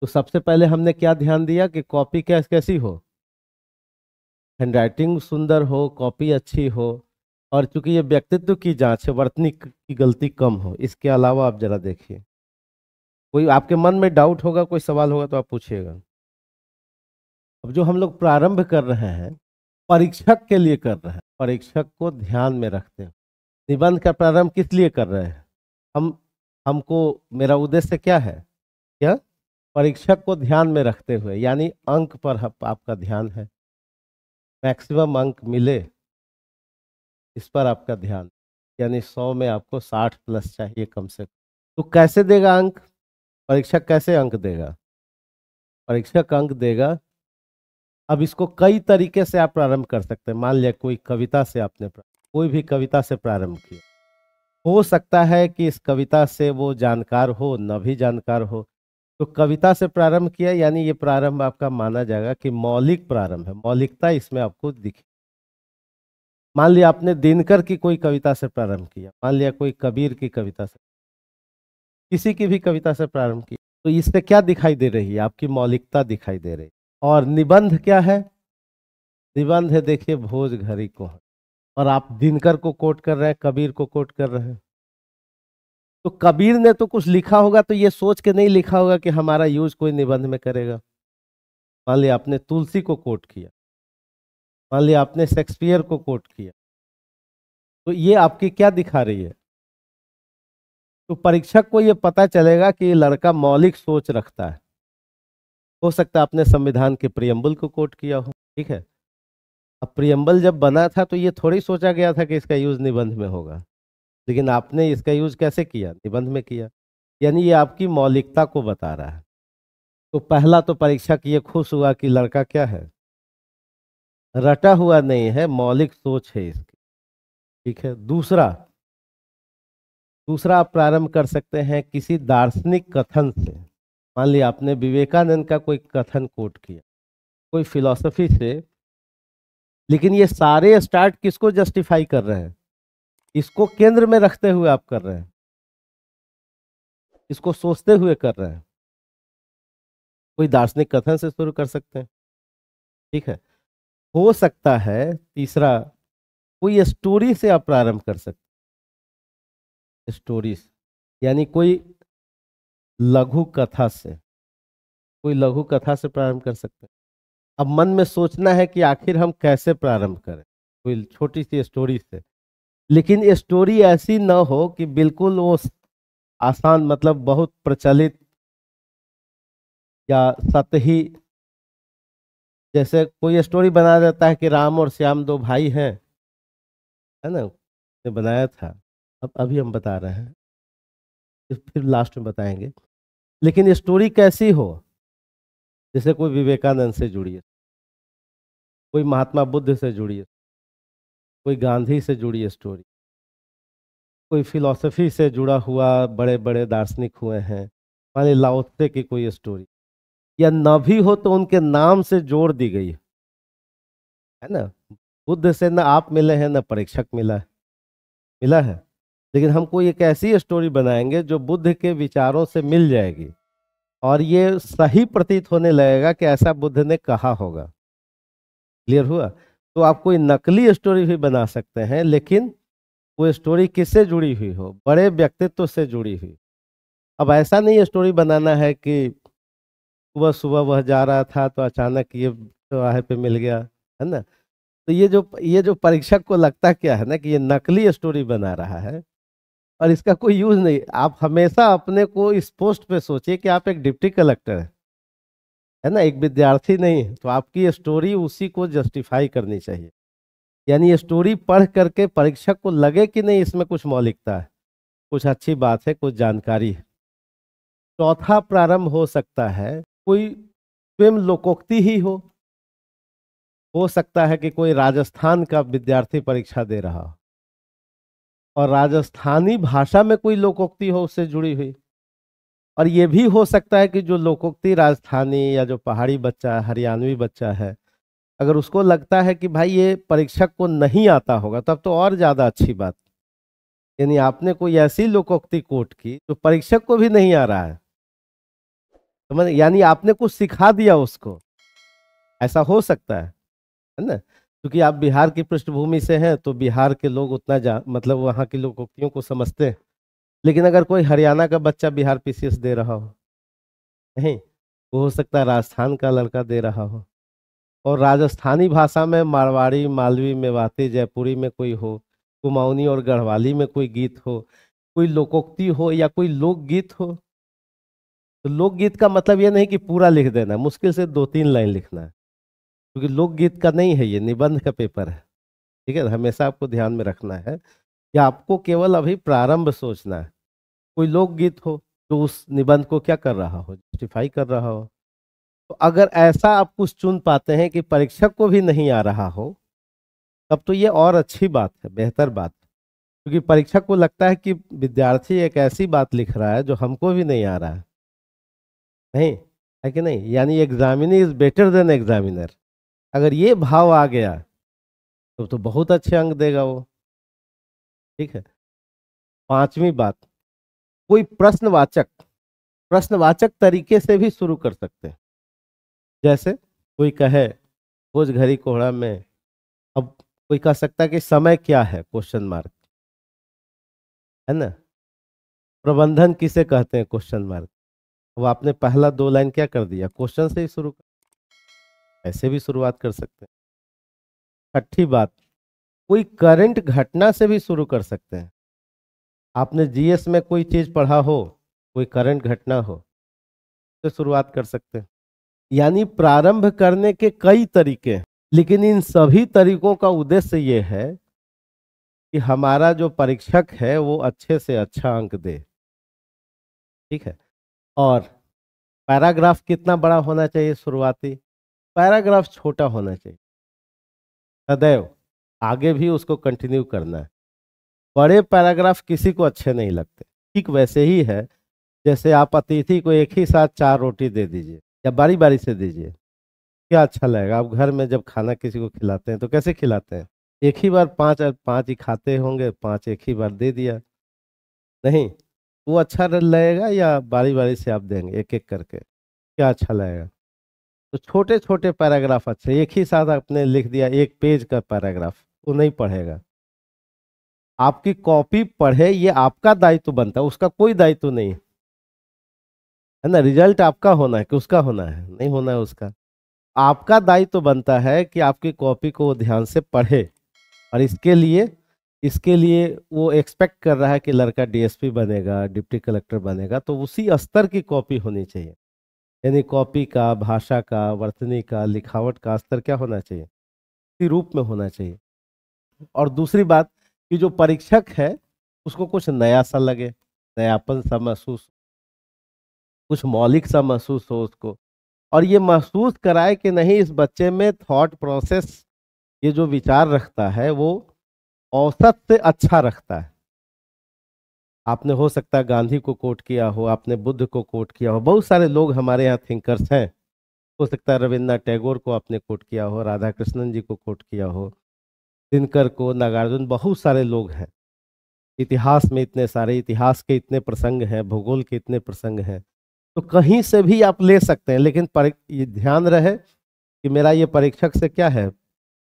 तो सबसे पहले हमने क्या ध्यान दिया कि कॉपी कैस कैसी हो हैंडराइटिंग सुंदर हो कॉपी अच्छी हो और चूंकि ये व्यक्तित्व की जांच है वर्तनी की गलती कम हो इसके अलावा आप जरा देखिए कोई आपके मन में डाउट होगा कोई सवाल होगा तो आप पूछिएगा अब जो हम लोग प्रारंभ कर रहे हैं परीक्षक के लिए कर रहे हैं परीक्षक को ध्यान में रखते हैं निबंध का प्रारंभ किस लिए कर रहे हैं हम हमको मेरा उद्देश्य क्या है क्या परीक्षक को ध्यान में रखते हुए यानी अंक पर आपका ध्यान है मैक्सिमम अंक मिले इस पर आपका ध्यान यानी सौ में आपको साठ प्लस चाहिए कम से कम तो कैसे देगा अंक परीक्षक कैसे अंक देगा परीक्षक अंक देगा अब इसको कई तरीके से आप प्रारंभ कर सकते हैं मान लिया कोई कविता से आपने कोई भी कविता से प्रारंभ किया हो सकता है कि इस कविता से वो जानकार हो न भी जानकार हो तो कविता से प्रारंभ किया यानी ये प्रारंभ आपका माना जाएगा कि मौलिक प्रारंभ है मौलिकता इसमें आपको दिखे मान लिया आपने दिनकर की कोई कविता से प्रारंभ किया मान लिया कोई कबीर की कविता से किसी की भी कविता से प्रारंभ किया तो इससे क्या दिखाई दे रही है आपकी मौलिकता दिखाई दे रही है और निबंध क्या है निबंध है देखिए भोज घरी को और आप दिनकर को कोट कर रहे हैं कबीर को कोट कर रहे हैं तो कबीर ने तो कुछ लिखा होगा तो ये सोच के नहीं लिखा होगा कि हमारा यूज कोई निबंध में करेगा मान लिया आपने तुलसी को कोट किया मान लिया आपने शेक्सपियर को कोट किया तो ये आपकी क्या दिखा रही है तो परीक्षक को ये पता चलेगा कि ये लड़का मौलिक सोच रखता है हो सकता है आपने संविधान के प्रियम्बल को कोट किया हो ठीक है अब प्रियम्बल जब बना था तो ये थोड़ी सोचा गया था कि इसका यूज निबंध में होगा लेकिन आपने इसका यूज कैसे किया निबंध में किया यानी ये आपकी मौलिकता को बता रहा है तो पहला तो परीक्षा की ये खुश हुआ कि लड़का क्या है रटा हुआ नहीं है मौलिक सोच है इसकी ठीक है दूसरा दूसरा आप प्रारंभ कर सकते हैं किसी दार्शनिक कथन से मान लिया आपने विवेकानंद का कोई कथन कोट किया कोई फिलॉसफी से लेकिन ये सारे स्टार्ट किसको जस्टिफाई कर रहे हैं इसको केंद्र में रखते हुए आप कर रहे हैं इसको सोचते हुए कर रहे हैं कोई दार्शनिक कथन से शुरू कर सकते हैं ठीक है हो सकता है तीसरा कोई स्टोरी से आप प्रारंभ कर सकते स्टोरी यानी कोई लघु कथा से कोई लघु कथा से प्रारंभ कर सकते हैं अब मन में सोचना है कि आखिर हम कैसे प्रारंभ करें कोई छोटी सी स्टोरी से लेकिन स्टोरी ऐसी ना हो कि बिल्कुल वो आसान मतलब बहुत प्रचलित या सतही जैसे कोई स्टोरी बनाया जाता है कि राम और श्याम दो भाई हैं है ना ने बनाया था अब अभी हम बता रहे हैं फिर लास्ट में बताएंगे लेकिन स्टोरी कैसी हो जैसे कोई विवेकानंद से जुड़ी है कोई महात्मा बुद्ध से जुड़ी है कोई गांधी से जुड़ी स्टोरी कोई फिलॉसफी से जुड़ा हुआ बड़े बड़े दार्शनिक हुए हैं मान लीजिए की कोई स्टोरी या न भी हो तो उनके नाम से जोड़ दी गई है ना बुद्ध से ना आप मिले हैं ना परीक्षक मिला है मिला है लेकिन हमको एक ऐसी स्टोरी बनाएंगे जो बुद्ध के विचारों से मिल जाएगी और ये सही प्रतीत होने लगेगा कि ऐसा बुद्ध ने कहा होगा क्लियर हुआ तो आप कोई नकली स्टोरी भी बना सकते हैं लेकिन वो स्टोरी किससे जुड़ी हुई हो बड़े व्यक्तित्व से जुड़ी हुई अब ऐसा नहीं स्टोरी बनाना है कि सुबह सुबह वह जा रहा था तो अचानक ये चौराहे पे मिल गया है ना तो ये जो ये जो परीक्षक को लगता क्या है ना कि ये नकली स्टोरी बना रहा है और इसका कोई यूज़ नहीं आप हमेशा अपने को इस पोस्ट पे सोचिए कि आप एक डिप्टी कलेक्टर हैं है ना एक विद्यार्थी नहीं है तो आपकी स्टोरी उसी को जस्टिफाई करनी चाहिए यानी स्टोरी पढ़ करके परीक्षक को लगे कि नहीं इसमें कुछ मौलिकता है कुछ अच्छी बात है कुछ जानकारी है चौथा प्रारंभ हो सकता है कोई स्वयं लोकोक्ति ही हो हो सकता है कि कोई राजस्थान का विद्यार्थी परीक्षा दे रहा हो और राजस्थानी भाषा में कोई लोकोक्ति हो उससे जुड़ी हुई और ये भी हो सकता है कि जो लोकोक्ति राजस्थानी या जो पहाड़ी बच्चा हरियाणवी बच्चा है अगर उसको लगता है कि भाई ये परीक्षक को नहीं आता होगा तब तो और ज़्यादा अच्छी बात यानी आपने कोई ऐसी लोकोक्ति कोट की जो परीक्षक को भी नहीं आ रहा है समझ तो यानी आपने कुछ सिखा दिया उसको ऐसा हो सकता है है ना क्योंकि आप बिहार की पृष्ठभूमि से हैं तो बिहार के लोग उतना जा मतलब वहाँ की लोकोक्तियों को समझते हैं लेकिन अगर कोई हरियाणा का बच्चा बिहार पीसीएस दे रहा हो नहीं वो हो सकता है राजस्थान का लड़का दे रहा हो और राजस्थानी भाषा में मारवाड़ी मालवी मेवाती जयपुरी में कोई हो कुमाऊनी और गढ़वाली में कोई गीत हो कोई लोकोक्ति हो या कोई लोकगीत हो तो लोकगीत का मतलब ये नहीं कि पूरा लिख देना मुश्किल से दो तीन लाइन लिखना है क्योंकि लोकगीत का नहीं है ये निबंध का पेपर है ठीक है हमेशा आपको ध्यान में रखना है कि आपको केवल अभी प्रारंभ सोचना है कोई लोकगीत हो जो उस निबंध को क्या कर रहा हो जस्टिफाई कर रहा हो तो अगर ऐसा आप कुछ चुन पाते हैं कि परीक्षक को भी नहीं आ रहा हो तब तो ये और अच्छी बात है बेहतर बात है क्योंकि परीक्षक को लगता है कि विद्यार्थी एक ऐसी बात लिख रहा है जो हमको भी नहीं आ रहा है नहीं है कि नहीं यानी examinee is better than examiner अगर ये भाव आ गया तो तो बहुत अच्छे अंक देगा वो ठीक है पांचवी बात कोई प्रश्नवाचक प्रश्नवाचक तरीके से भी शुरू कर सकते हैं जैसे कोई कहे खोज घड़ी कोहरा में अब कोई कह सकता है कि समय क्या है क्वेश्चन मार्क है ना प्रबंधन किसे कहते हैं क्वेश्चन मार्क अब आपने पहला दो लाइन क्या कर दिया क्वेश्चन से ही शुरू कर ऐसे भी शुरुआत कर सकते हैं छठी बात कोई करंट घटना से भी शुरू कर सकते हैं आपने जीएस में कोई चीज़ पढ़ा हो कोई करंट घटना हो तो शुरुआत कर सकते हैं यानी प्रारंभ करने के कई तरीके हैं लेकिन इन सभी तरीकों का उद्देश्य ये है कि हमारा जो परीक्षक है वो अच्छे से अच्छा अंक दे ठीक है और पैराग्राफ कितना बड़ा होना चाहिए शुरुआती पैराग्राफ छोटा होना चाहिए सदैव आगे भी उसको कंटिन्यू करना है बड़े पैराग्राफ किसी को अच्छे नहीं लगते ठीक वैसे ही है जैसे आप अतिथि को एक ही साथ चार रोटी दे दीजिए या बारी बारी से दीजिए क्या अच्छा लगेगा आप घर में जब खाना किसी को खिलाते हैं तो कैसे खिलाते हैं एक ही बार पाँच पाँच ही खाते होंगे पाँच एक ही बार दे दिया नहीं वो अच्छा लगेगा या बारी बारी से आप देंगे एक एक करके क्या अच्छा लगेगा तो छोटे छोटे पैराग्राफ अच्छे एक ही साथ आपने लिख दिया एक पेज का पैराग्राफ तो नहीं पढ़ेगा आपकी कॉपी पढ़े ये आपका दायित्व बनता है उसका कोई दायित्व तो नहीं है ना रिजल्ट आपका होना है कि उसका होना है नहीं होना है उसका आपका दायित्व तो बनता है कि आपकी कॉपी को ध्यान से पढ़े और इसके लिए इसके लिए वो एक्सपेक्ट कर रहा है कि लड़का डीएसपी बनेगा डिप्टी कलेक्टर बनेगा तो उसी स्तर की कॉपी होनी चाहिए यानी कॉपी का भाषा का वर्तनी का लिखावट का स्तर क्या होना चाहिए उसी रूप में होना चाहिए और दूसरी बात कि जो परीक्षक है उसको कुछ नया सा लगे नयापन सा महसूस कुछ मौलिक सा महसूस हो उसको और ये महसूस कराए कि नहीं इस बच्चे में थॉट प्रोसेस ये जो विचार रखता है वो औसत से अच्छा रखता है आपने हो सकता है गांधी को कोट किया हो आपने बुद्ध को कोट किया हो बहुत सारे लोग हमारे यहाँ थिंकर्स हैं हो सकता है रविन्द्रनाथ टैगोर को आपने कोट किया हो राधा कृष्णन जी को कोट किया हो दिनकर को नागार्जुन बहुत सारे लोग हैं इतिहास में इतने सारे इतिहास के इतने प्रसंग हैं भूगोल के इतने प्रसंग हैं तो कहीं से भी आप ले सकते हैं लेकिन ये ध्यान रहे कि मेरा ये परीक्षक से क्या है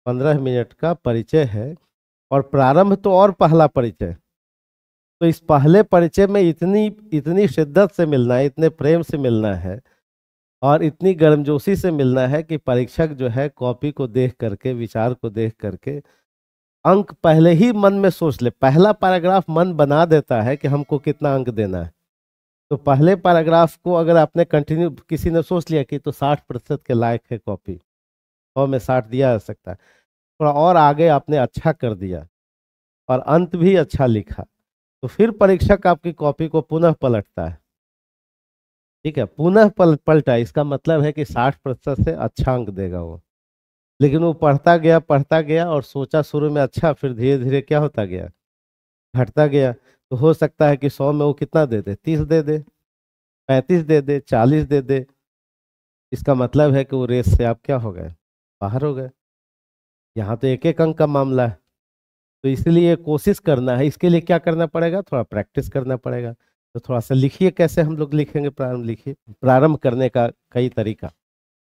पंद्रह मिनट का परिचय है और प्रारंभ तो और पहला परिचय तो इस पहले परिचय में इतनी इतनी शिद्दत से मिलना है इतने प्रेम से मिलना है और इतनी गर्मजोशी से मिलना है कि परीक्षक जो है कॉपी को देख करके विचार को देख करके अंक पहले ही मन में सोच ले पहला पैराग्राफ मन बना देता है कि हमको कितना अंक देना है तो पहले पैराग्राफ को अगर आपने कंटिन्यू किसी ने सोच लिया कि तो साठ प्रतिशत के लायक है कॉपी और में साठ दिया जा सकता है थोड़ा और आगे आपने अच्छा कर दिया और अंत भी अच्छा लिखा तो फिर परीक्षक आपकी कॉपी को पुनः पलटता है ठीक है पुनः पल पलटा इसका मतलब है कि साठ प्रतिशत से अच्छा अंक देगा वो लेकिन वो पढ़ता गया पढ़ता गया और सोचा शुरू में अच्छा फिर धीरे धीरे क्या होता गया घटता गया तो हो सकता है कि सौ में वो कितना दे दे तीस दे दे पैंतीस दे दे चालीस दे दे इसका मतलब है कि वो रेस से आप क्या हो गए बाहर हो गए यहाँ तो एक एक अंक का मामला है तो इसलिए कोशिश करना है इसके लिए क्या करना पड़ेगा थोड़ा प्रैक्टिस करना पड़ेगा तो थोड़ा सा लिखिए कैसे हम लोग लिखेंगे प्रारंभ लिखिए प्रारंभ करने का कई तरीका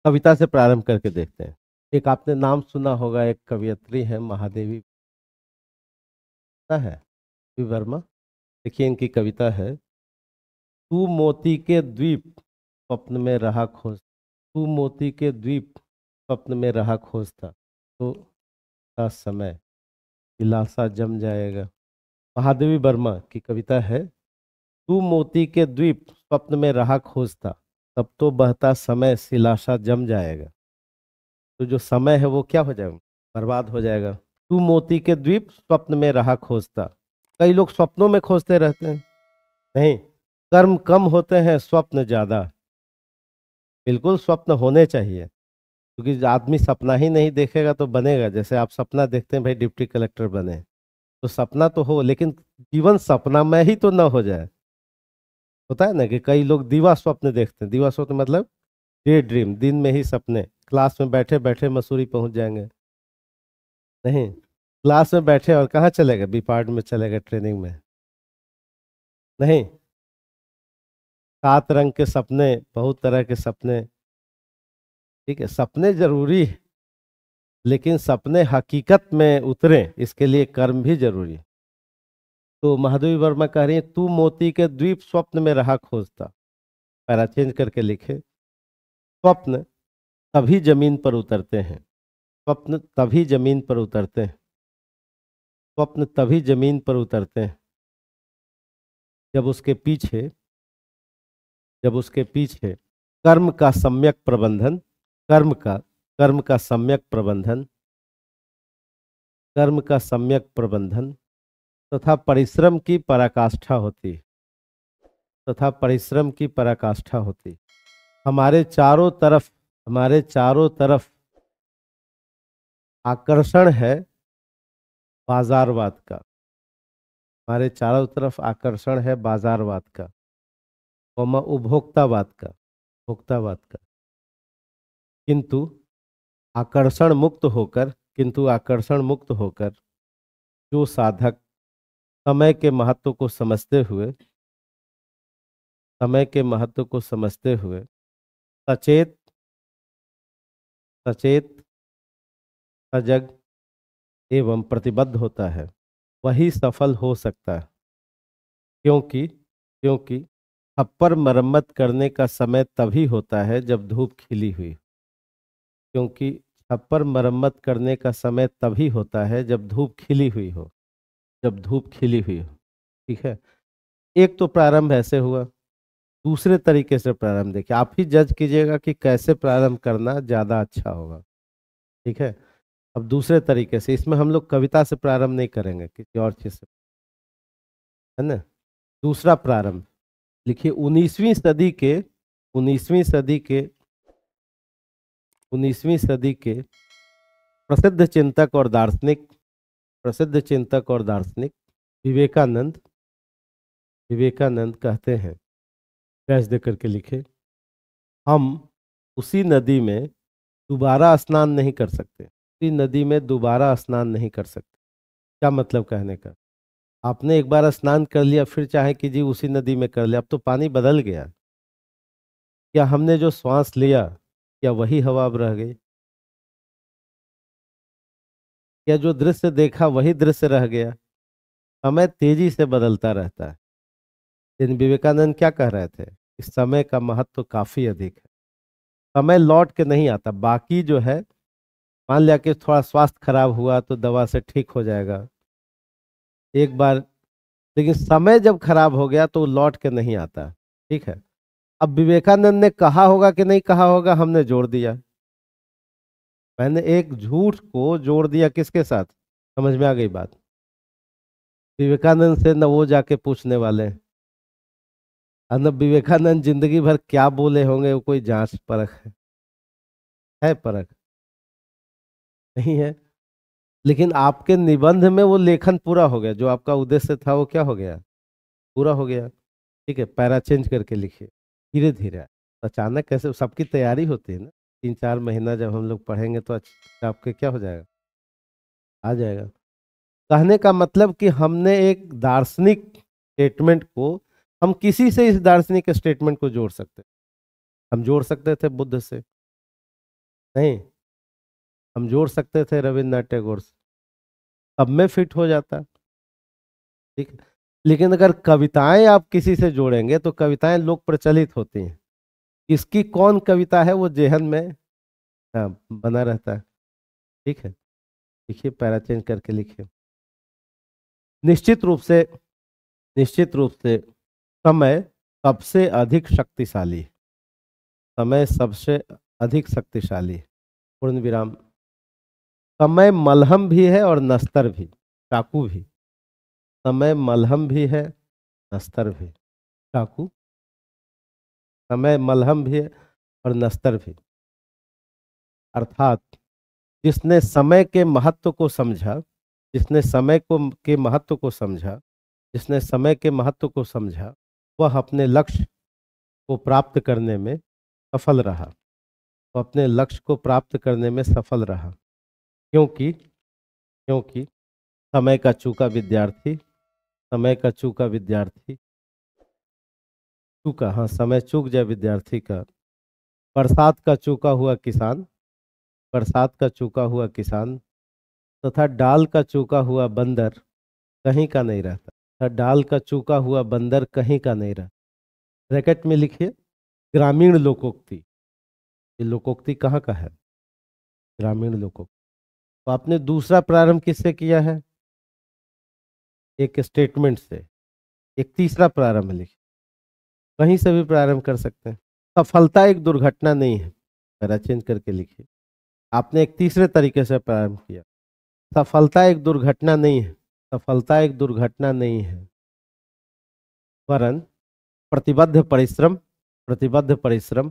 कविता से प्रारंभ करके देखते हैं एक आपने नाम सुना होगा एक कवियत्री है महादेवी है वर्मा देखिए इनकी कविता है तू मोती के द्वीप स्वप्न में रहा खोज तू मोती के द्वीप स्वप्न में रहा खोजता तो का समय दिलासा जम जाएगा महादेवी वर्मा की कविता है तू मोती के द्वीप स्वप्न में रहा खोजता तब तो बहता समय सिलासा जम जाएगा तो जो समय है वो क्या हो जाएगा बर्बाद हो जाएगा तू मोती के द्वीप स्वप्न में रहा खोजता कई लोग स्वप्नों में खोजते रहते हैं नहीं कर्म कम होते हैं स्वप्न ज़्यादा बिल्कुल स्वप्न होने चाहिए क्योंकि आदमी सपना ही नहीं देखेगा तो बनेगा जैसे आप सपना देखते हैं भाई डिप्टी कलेक्टर बने तो सपना तो हो लेकिन जीवन सपना में ही तो ना हो जाए होता है ना कि कई लोग दीवा स्वप्न देखते हैं दीवा स्वप्न मतलब डे ड्रीम दिन में ही सपने क्लास में बैठे बैठे मसूरी पहुंच जाएंगे नहीं क्लास में बैठे और कहाँ चले गए बी पार्ट में चले गए ट्रेनिंग में नहीं सात रंग के सपने बहुत तरह के सपने ठीक है सपने जरूरी है लेकिन सपने हकीकत में उतरे इसके लिए कर्म भी जरूरी है तो महादेवी वर्मा कह रही है तू मोती के द्वीप स्वप्न में रहा खोजता पैरा चेंज करके लिखे स्वप्न तभी जमीन पर उतरते हैं स्वप्न तभी जमीन पर उतरते हैं स्वप्न तभी जमीन पर उतरते हैं जब उसके पीछे जब उसके पीछे कर्म का सम्यक प्रबंधन कर्म का कर्म का सम्यक प्रबंधन कर्म का सम्यक प्रबंधन तथा परिश्रम की पराकाष्ठा होती तथा परिश्रम की पराकाष्ठा होती हमारे चारों तरफ हमारे चारों तरफ आकर्षण है बाजारवाद का हमारे चारों तरफ आकर्षण है बाजारवाद का और उपभोक्तावाद का उपभोक्तावाद का किंतु आकर्षण मुक्त होकर किंतु आकर्षण मुक्त होकर जो साधक समय के महत्व को समझते हुए समय के महत्व को समझते हुए सचेत सचेत सजग एवं प्रतिबद्ध होता है वही सफल हो सकता है क्योंकि क्योंकि अपर मरम्मत करने का समय तभी होता है जब धूप खिली हुई क्योंकि छप्पर मरम्मत करने का समय तभी होता है जब धूप खिली हुई हो जब धूप खिली हुई हो ठीक है एक तो प्रारंभ ऐसे हुआ दूसरे तरीके से प्रारंभ देखिए आप ही जज कीजिएगा कि कैसे प्रारंभ करना ज़्यादा अच्छा होगा ठीक है अब दूसरे तरीके से इसमें हम लोग कविता से प्रारंभ नहीं करेंगे किसी और चीज़ से है ना दूसरा प्रारंभ लिखिए उन्नीसवीं सदी के उन्नीसवीं सदी के उन्नीसवीं सदी के प्रसिद्ध चिंतक और दार्शनिक प्रसिद्ध चिंतक और दार्शनिक विवेकानंद विवेकानंद कहते हैं डैश दे करके लिखे हम उसी नदी में दोबारा स्नान नहीं कर सकते उसी नदी में दोबारा स्नान नहीं कर सकते क्या मतलब कहने का आपने एक बार स्नान कर लिया फिर चाहे कि जी उसी नदी में कर लिया अब तो पानी बदल गया क्या हमने जो श्वास लिया क्या वही हवा अब रह गई क्या जो दृश्य देखा वही दृश्य रह गया समय तेजी से बदलता रहता है लेकिन विवेकानंद क्या कह रहे थे समय का महत्व तो काफ़ी अधिक है समय लौट के नहीं आता बाकी जो है मान लिया कि थोड़ा स्वास्थ्य खराब हुआ तो दवा से ठीक हो जाएगा एक बार लेकिन समय जब खराब हो गया तो लौट के नहीं आता ठीक है अब विवेकानंद ने कहा होगा कि नहीं कहा होगा हमने जोड़ दिया मैंने एक झूठ को जोड़ दिया किसके साथ समझ में आ गई बात विवेकानंद से न वो जाके पूछने वाले हैं मतलब विवेकानंद जिंदगी भर क्या बोले होंगे वो कोई जांच परख है है परख नहीं है लेकिन आपके निबंध में वो लेखन पूरा हो गया जो आपका उद्देश्य था वो क्या हो गया पूरा हो गया ठीक है पैरा चेंज करके लिखिए धीरे धीरे तो अचानक कैसे सबकी तैयारी होती है ना तीन चार महीना जब हम लोग पढ़ेंगे तो, तो आपके क्या हो जाएगा आ जाएगा कहने का मतलब कि हमने एक दार्शनिक स्टेटमेंट को हम किसी से इस दार्शनिक स्टेटमेंट को जोड़ सकते हम जोड़ सकते थे बुद्ध से नहीं हम जोड़ सकते थे रविन्द्रनाथ टैगोर से अब मैं फिट हो जाता ठीक लेकिन अगर कविताएं आप किसी से जोड़ेंगे तो कविताएं लोक प्रचलित होती हैं इसकी कौन कविता है वो जेहन में हाँ, बना रहता है ठीक है लिखिए पैरा चेंज करके लिखिए निश्चित रूप से निश्चित रूप से समय सबसे अधिक शक्तिशाली समय सबसे अधिक शक्तिशाली पूर्ण विराम समय मलहम भी है और नस्तर भी चाकू भी समय मलहम भी है नस्तर भी चाकू समय मलहम भी है और नस्तर भी अर्थात जिसने समय के महत्व को समझा जिसने समय को के महत्व को समझा जिसने समय के महत्व को समझा वह अपने लक्ष्य को प्राप्त करने में सफल रहा वह अपने लक्ष्य को प्राप्त करने में सफल रहा क्योंकि क्योंकि समय का चूका विद्यार्थी समय का चूका विद्यार्थी चूका हाँ समय चूक जाए विद्यार्थी का बरसात का चूका हुआ किसान बरसात का चूका हुआ किसान तथा डाल का चूका हुआ बंदर कहीं का नहीं रहता डाल का चूका हुआ बंदर कहीं का नहीं रहा रैकेट में लिखिए ग्रामीण लोकोक्ति ये लोकोक्ति कहाँ का है ग्रामीण लोकोक्ति तो आपने दूसरा प्रारंभ किससे किया है एक स्टेटमेंट से एक तीसरा प्रारंभ लिखिए कहीं से भी प्रारंभ कर सकते हैं सफलता एक दुर्घटना नहीं है मेरा चेंज करके लिखिए आपने एक तीसरे तरीके से प्रारंभ किया सफलता एक दुर्घटना नहीं है सफलता एक दुर्घटना नहीं है वरन प्रतिबद्ध परिश्रम प्रतिबद्ध परिश्रम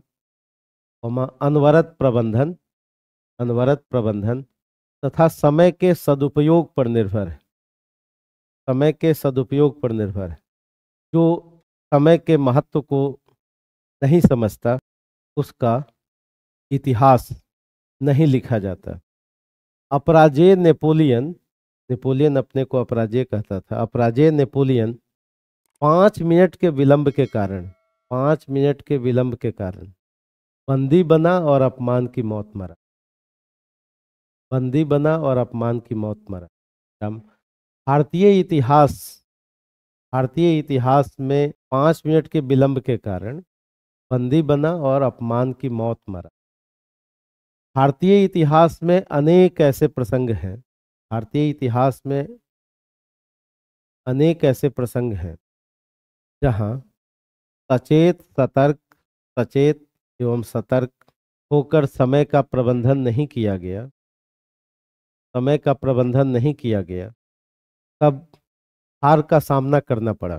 अनवरत प्रबंधन अनवरत प्रबंधन तथा समय के सदुपयोग पर निर्भर है समय के सदुपयोग पर निर्भर है जो समय के महत्व को नहीं समझता उसका इतिहास नहीं लिखा जाता अपराजेय नेपोलियन नेपोलियन अपने को अपराजय कहता था अपराजय नेपोलियन पाँच मिनट के विलंब के कारण पाँच मिनट के विलंब के कारण बंदी बना और अपमान की मौत मरा बंदी बना और अपमान की मौत मरा भारतीय इतिहास भारतीय इतिहास में पाँच मिनट के विलंब के कारण बंदी बना और अपमान की मौत मरा भारतीय इतिहास में अनेक ऐसे प्रसंग हैं भारतीय इतिहास में अनेक ऐसे प्रसंग हैं जहाँ सचेत सतर्क सचेत एवं सतर्क होकर समय का प्रबंधन नहीं किया गया समय का प्रबंधन नहीं किया गया तब हार का सामना करना पड़ा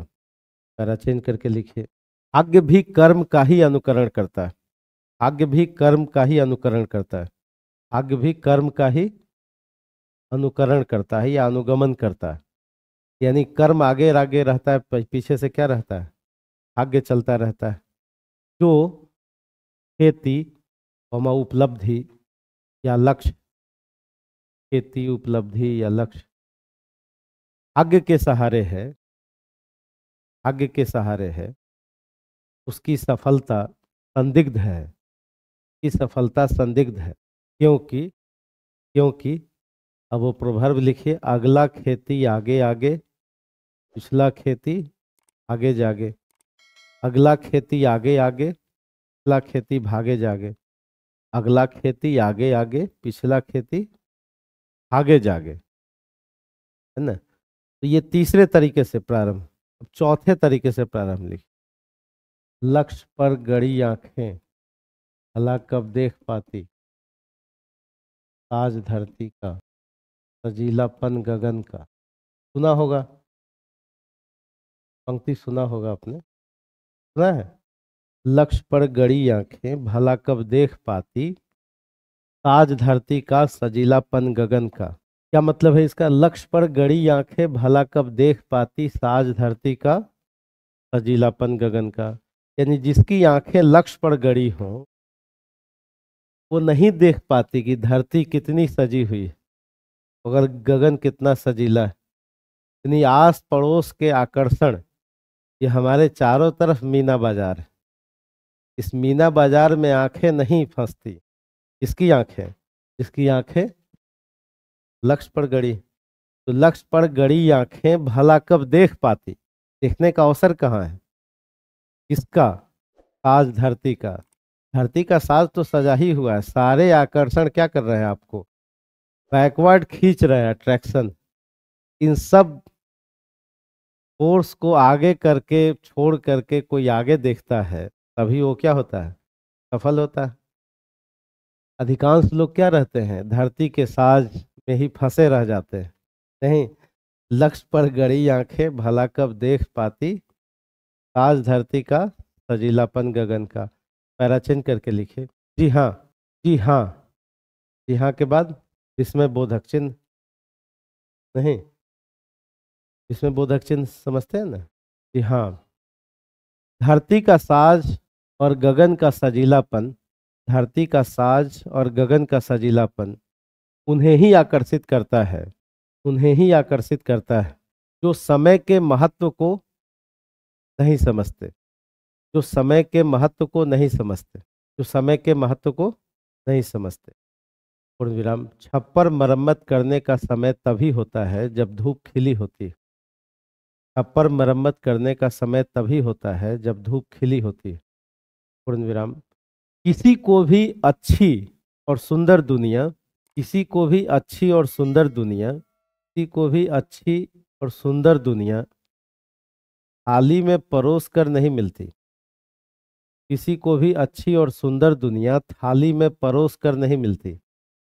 पैरा चेंज करके लिखिए आज्ञ भी कर्म का ही अनुकरण करता है आज्ञ भी कर्म का ही अनुकरण करता है आज्ञ भी कर्म का ही अनुकरण करता है या अनुगमन करता है यानी कर्म आगे आगे रहता है पीछे से क्या रहता है आगे चलता रहता है जो खेती हमा उपलब्धि या लक्ष्य खेती उपलब्धि या लक्ष्य आगे के सहारे है आगे के सहारे है उसकी सफलता संदिग्ध है की सफलता संदिग्ध है क्योंकि क्योंकि अब वो प्रभर्व लिखिए अगला खेती आगे आगे पिछला खेती आगे जागे अगला खेती आगे आगे पिछला खेती भागे जागे अगला खेती आगे आगे पिछला खेती आगे जागे है ना तो ये तीसरे तरीके से प्रारंभ अब चौथे तरीके से प्रारंभ लिखिए लक्ष्य पर गड़ी आंखें अला कब देख पाती ताज धरती का रजीलापन गगन का सुना होगा पंक्ति सुना होगा आपने सुना है लक्ष्य पर गड़ी आंखें भला कब देख पाती ताज धरती का सजीलापन गगन का क्या मतलब है इसका लक्ष्य पर गड़ी आंखें भला कब देख पाती साज धरती का सजीलापन गगन का यानी जिसकी आंखें लक्ष्य पर गड़ी हो वो नहीं देख पाती कि धरती कितनी सजी हुई है मगर गगन कितना सजीला है इतनी आस पड़ोस के आकर्षण ये हमारे चारों तरफ मीना बाजार है इस मीना बाजार में आंखें नहीं फंसती इसकी आंखें इसकी आंखें लक्ष्य पर गड़ी तो लक्ष्य पर गड़ी आंखें भला कब देख पाती देखने का अवसर कहाँ है किसका साज धरती का धरती का साज तो सजा ही हुआ है सारे आकर्षण क्या कर रहे हैं आपको बैकवर्ड खींच रहे हैं अट्रैक्शन इन सब फोर्स को आगे करके छोड़ करके कोई आगे देखता है तभी वो क्या होता है सफल होता है अधिकांश लोग क्या रहते हैं धरती के साज में ही फंसे रह जाते हैं नहीं लक्ष्य पर गड़ी आंखें भला कब देख पाती साज धरती का सजीलापन गगन का पैराचिन करके लिखे जी हाँ जी हाँ जी हाँ के बाद इसमें बोधक चिन्ह नहीं इसमें बोधक चिन्ह समझते हैं ना कि हाँ धरती का साज और गगन का सजीलापन धरती का साज और गगन का सजीलापन उन्हें ही आकर्षित करता है उन्हें ही आकर्षित करता है जो समय के महत्व को नहीं समझते जो समय के महत्व को नहीं समझते जो समय के महत्व को नहीं समझते पूर्ण विराम छप्पर मरम्मत करने का समय तभी होता है जब धूप खिली होती है छप्पर मरम्मत करने का समय तभी होता है जब धूप खिली होती है पूर्ण विराम किसी को भी अच्छी और सुंदर दुनिया किसी को भी अच्छी और सुंदर दुनिया किसी को भी अच्छी और सुंदर दुनिया थाली में परोस कर नहीं मिलती किसी को भी अच्छी और सुंदर दुनिया थाली में परोस कर नहीं मिलती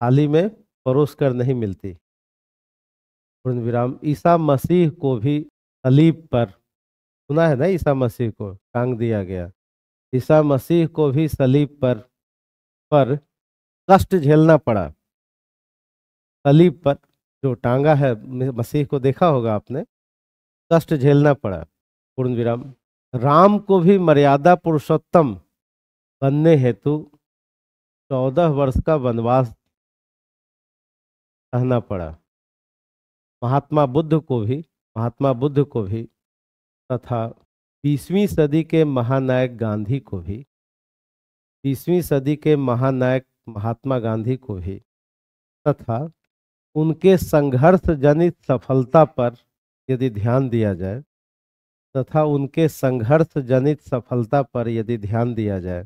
थाली में परोस कर नहीं मिलती पूर्ण विराम ईसा मसीह को भी सलीब पर सुना है ना ईसा मसीह को टांग दिया गया ईसा मसीह को भी सलीब पर पर कष्ट झेलना पड़ा सलीब पर जो टांगा है मसीह को देखा होगा आपने कष्ट झेलना पड़ा पूर्ण विराम राम को भी मर्यादा पुरुषोत्तम बनने हेतु चौदह वर्ष का वनवास सहना पड़ा महात्मा बुद्ध को भी महात्मा बुद्ध को भी तथा बीसवीं सदी के महानायक गांधी को भी बीसवीं सदी के महानायक महात्मा गांधी को भी तथा उनके संघर्ष जनित सफलता पर यदि ध्यान दिया जाए तथा उनके संघर्ष जनित सफलता पर यदि ध्यान दिया जाए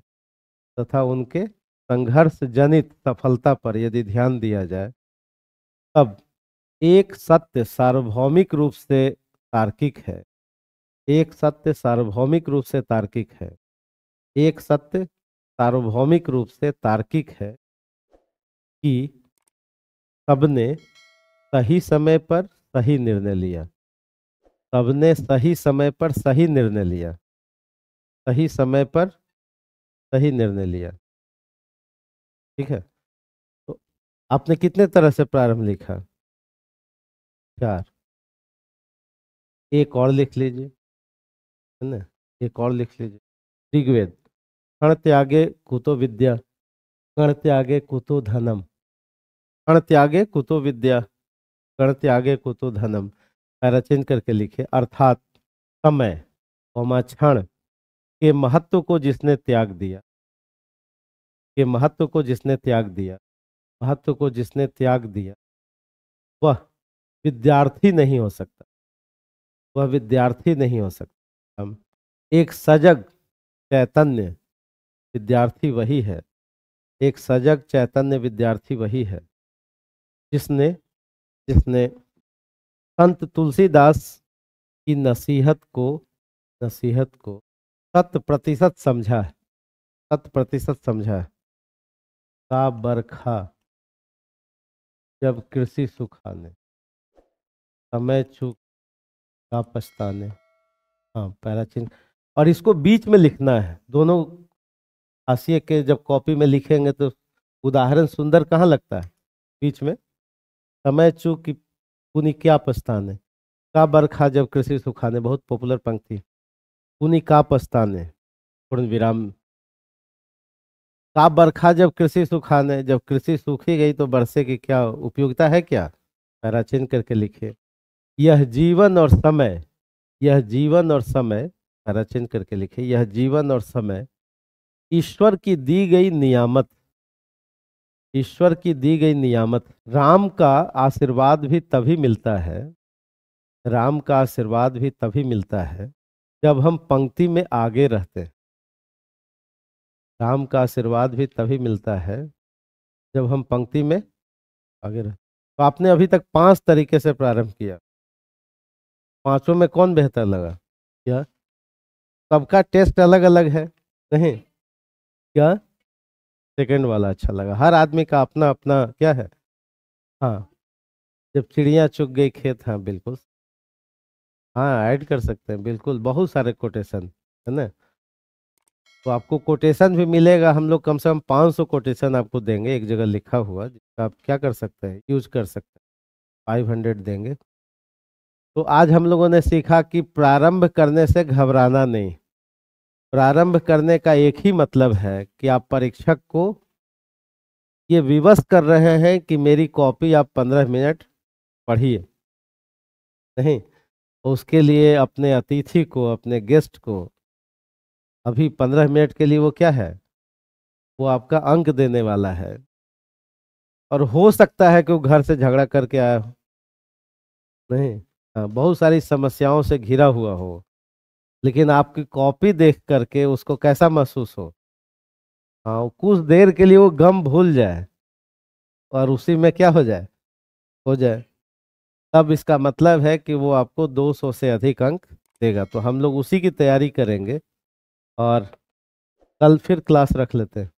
तथा उनके संघर्ष जनित सफलता पर यदि ध्यान दिया जाए तब एक सत्य सार्वभौमिक रूप से तार्किक है एक सत्य सार्वभौमिक रूप से तार्किक है एक सत्य सार्वभौमिक रूप से तार्किक है कि सबने सही समय पर सही निर्णय लिया सबने सही समय पर सही निर्णय लिया सही समय पर सही निर्णय लिया ठीक है आपने कितने तरह से प्रारंभ लिखा चार एक और लिख लीजिए है ना एक और लिख लीजिए ऋग्वेद कण त्यागे कुतो विद्या कण त्यागे कुतो धनम कण त्यागे कुतो विद्या कण त्यागे कुतो धनम चेंज करके लिखे अर्थात समय कौमा क्षण के महत्व को जिसने त्याग दिया के महत्व को जिसने त्याग दिया महत्व को जिसने त्याग दिया वह विद्यार्थी नहीं हो सकता वह विद्यार्थी नहीं हो सकता हम एक सजग चैतन्य विद्यार्थी वही है एक सजग चैतन्य विद्यार्थी वही है जिसने जिसने संत तुलसीदास की नसीहत को नसीहत को शत प्रतिशत समझा है शत प्रतिशत समझा है का बरखा जब कृषि सुखाने समय छू का पछताने हाँ पैरा चिन्ह और इसको बीच में लिखना है दोनों हाशिए के जब कॉपी में लिखेंगे तो उदाहरण सुंदर कहाँ लगता है बीच में समय चू की कुनी क्या पछताने का बरखा जब कृषि सुखाने बहुत पॉपुलर पंक्ति कुनी का पछताने पूर्ण विराम आप बरखा जब कृषि सुखाने जब कृषि सूखी गई तो बरसे की क्या उपयोगिता है क्या पैरा चिन्ह करके लिखे यह जीवन और समय यह जीवन और समय पैरा चिन्ह करके लिखे यह जीवन और समय ईश्वर की दी गई नियामत ईश्वर की दी गई नियामत राम का आशीर्वाद भी तभी मिलता है राम का आशीर्वाद भी तभी मिलता है जब हम पंक्ति में आगे रहते हैं राम का आशीर्वाद भी तभी मिलता है जब हम पंक्ति में आगे तो आपने अभी तक पांच तरीके से प्रारंभ किया पांचों में कौन बेहतर लगा क्या सबका टेस्ट अलग अलग है नहीं क्या सेकंड वाला अच्छा लगा हर आदमी का अपना अपना क्या है हाँ जब चिड़िया चुग गई खेत हाँ बिल्कुल हाँ ऐड कर सकते हैं बिल्कुल बहुत सारे कोटेशन है ना तो आपको कोटेशन भी मिलेगा हम लोग कम से कम 500 कोटेशन आपको देंगे एक जगह लिखा हुआ जिसका आप क्या कर सकते हैं यूज कर सकते हैं 500 देंगे तो आज हम लोगों ने सीखा कि प्रारंभ करने से घबराना नहीं प्रारंभ करने का एक ही मतलब है कि आप परीक्षक को ये विवश कर रहे हैं कि मेरी कॉपी आप पंद्रह मिनट पढ़िए नहीं तो उसके लिए अपने अतिथि को अपने गेस्ट को अभी पंद्रह मिनट के लिए वो क्या है वो आपका अंक देने वाला है और हो सकता है कि वो घर से झगड़ा करके आया हो नहीं हाँ बहुत सारी समस्याओं से घिरा हुआ हो लेकिन आपकी कॉपी देख करके उसको कैसा महसूस हो हाँ कुछ देर के लिए वो गम भूल जाए और उसी में क्या हो जाए हो जाए तब इसका मतलब है कि वो आपको 200 से अधिक अंक देगा तो हम लोग उसी की तैयारी करेंगे और कल फिर क्लास रख लेते हैं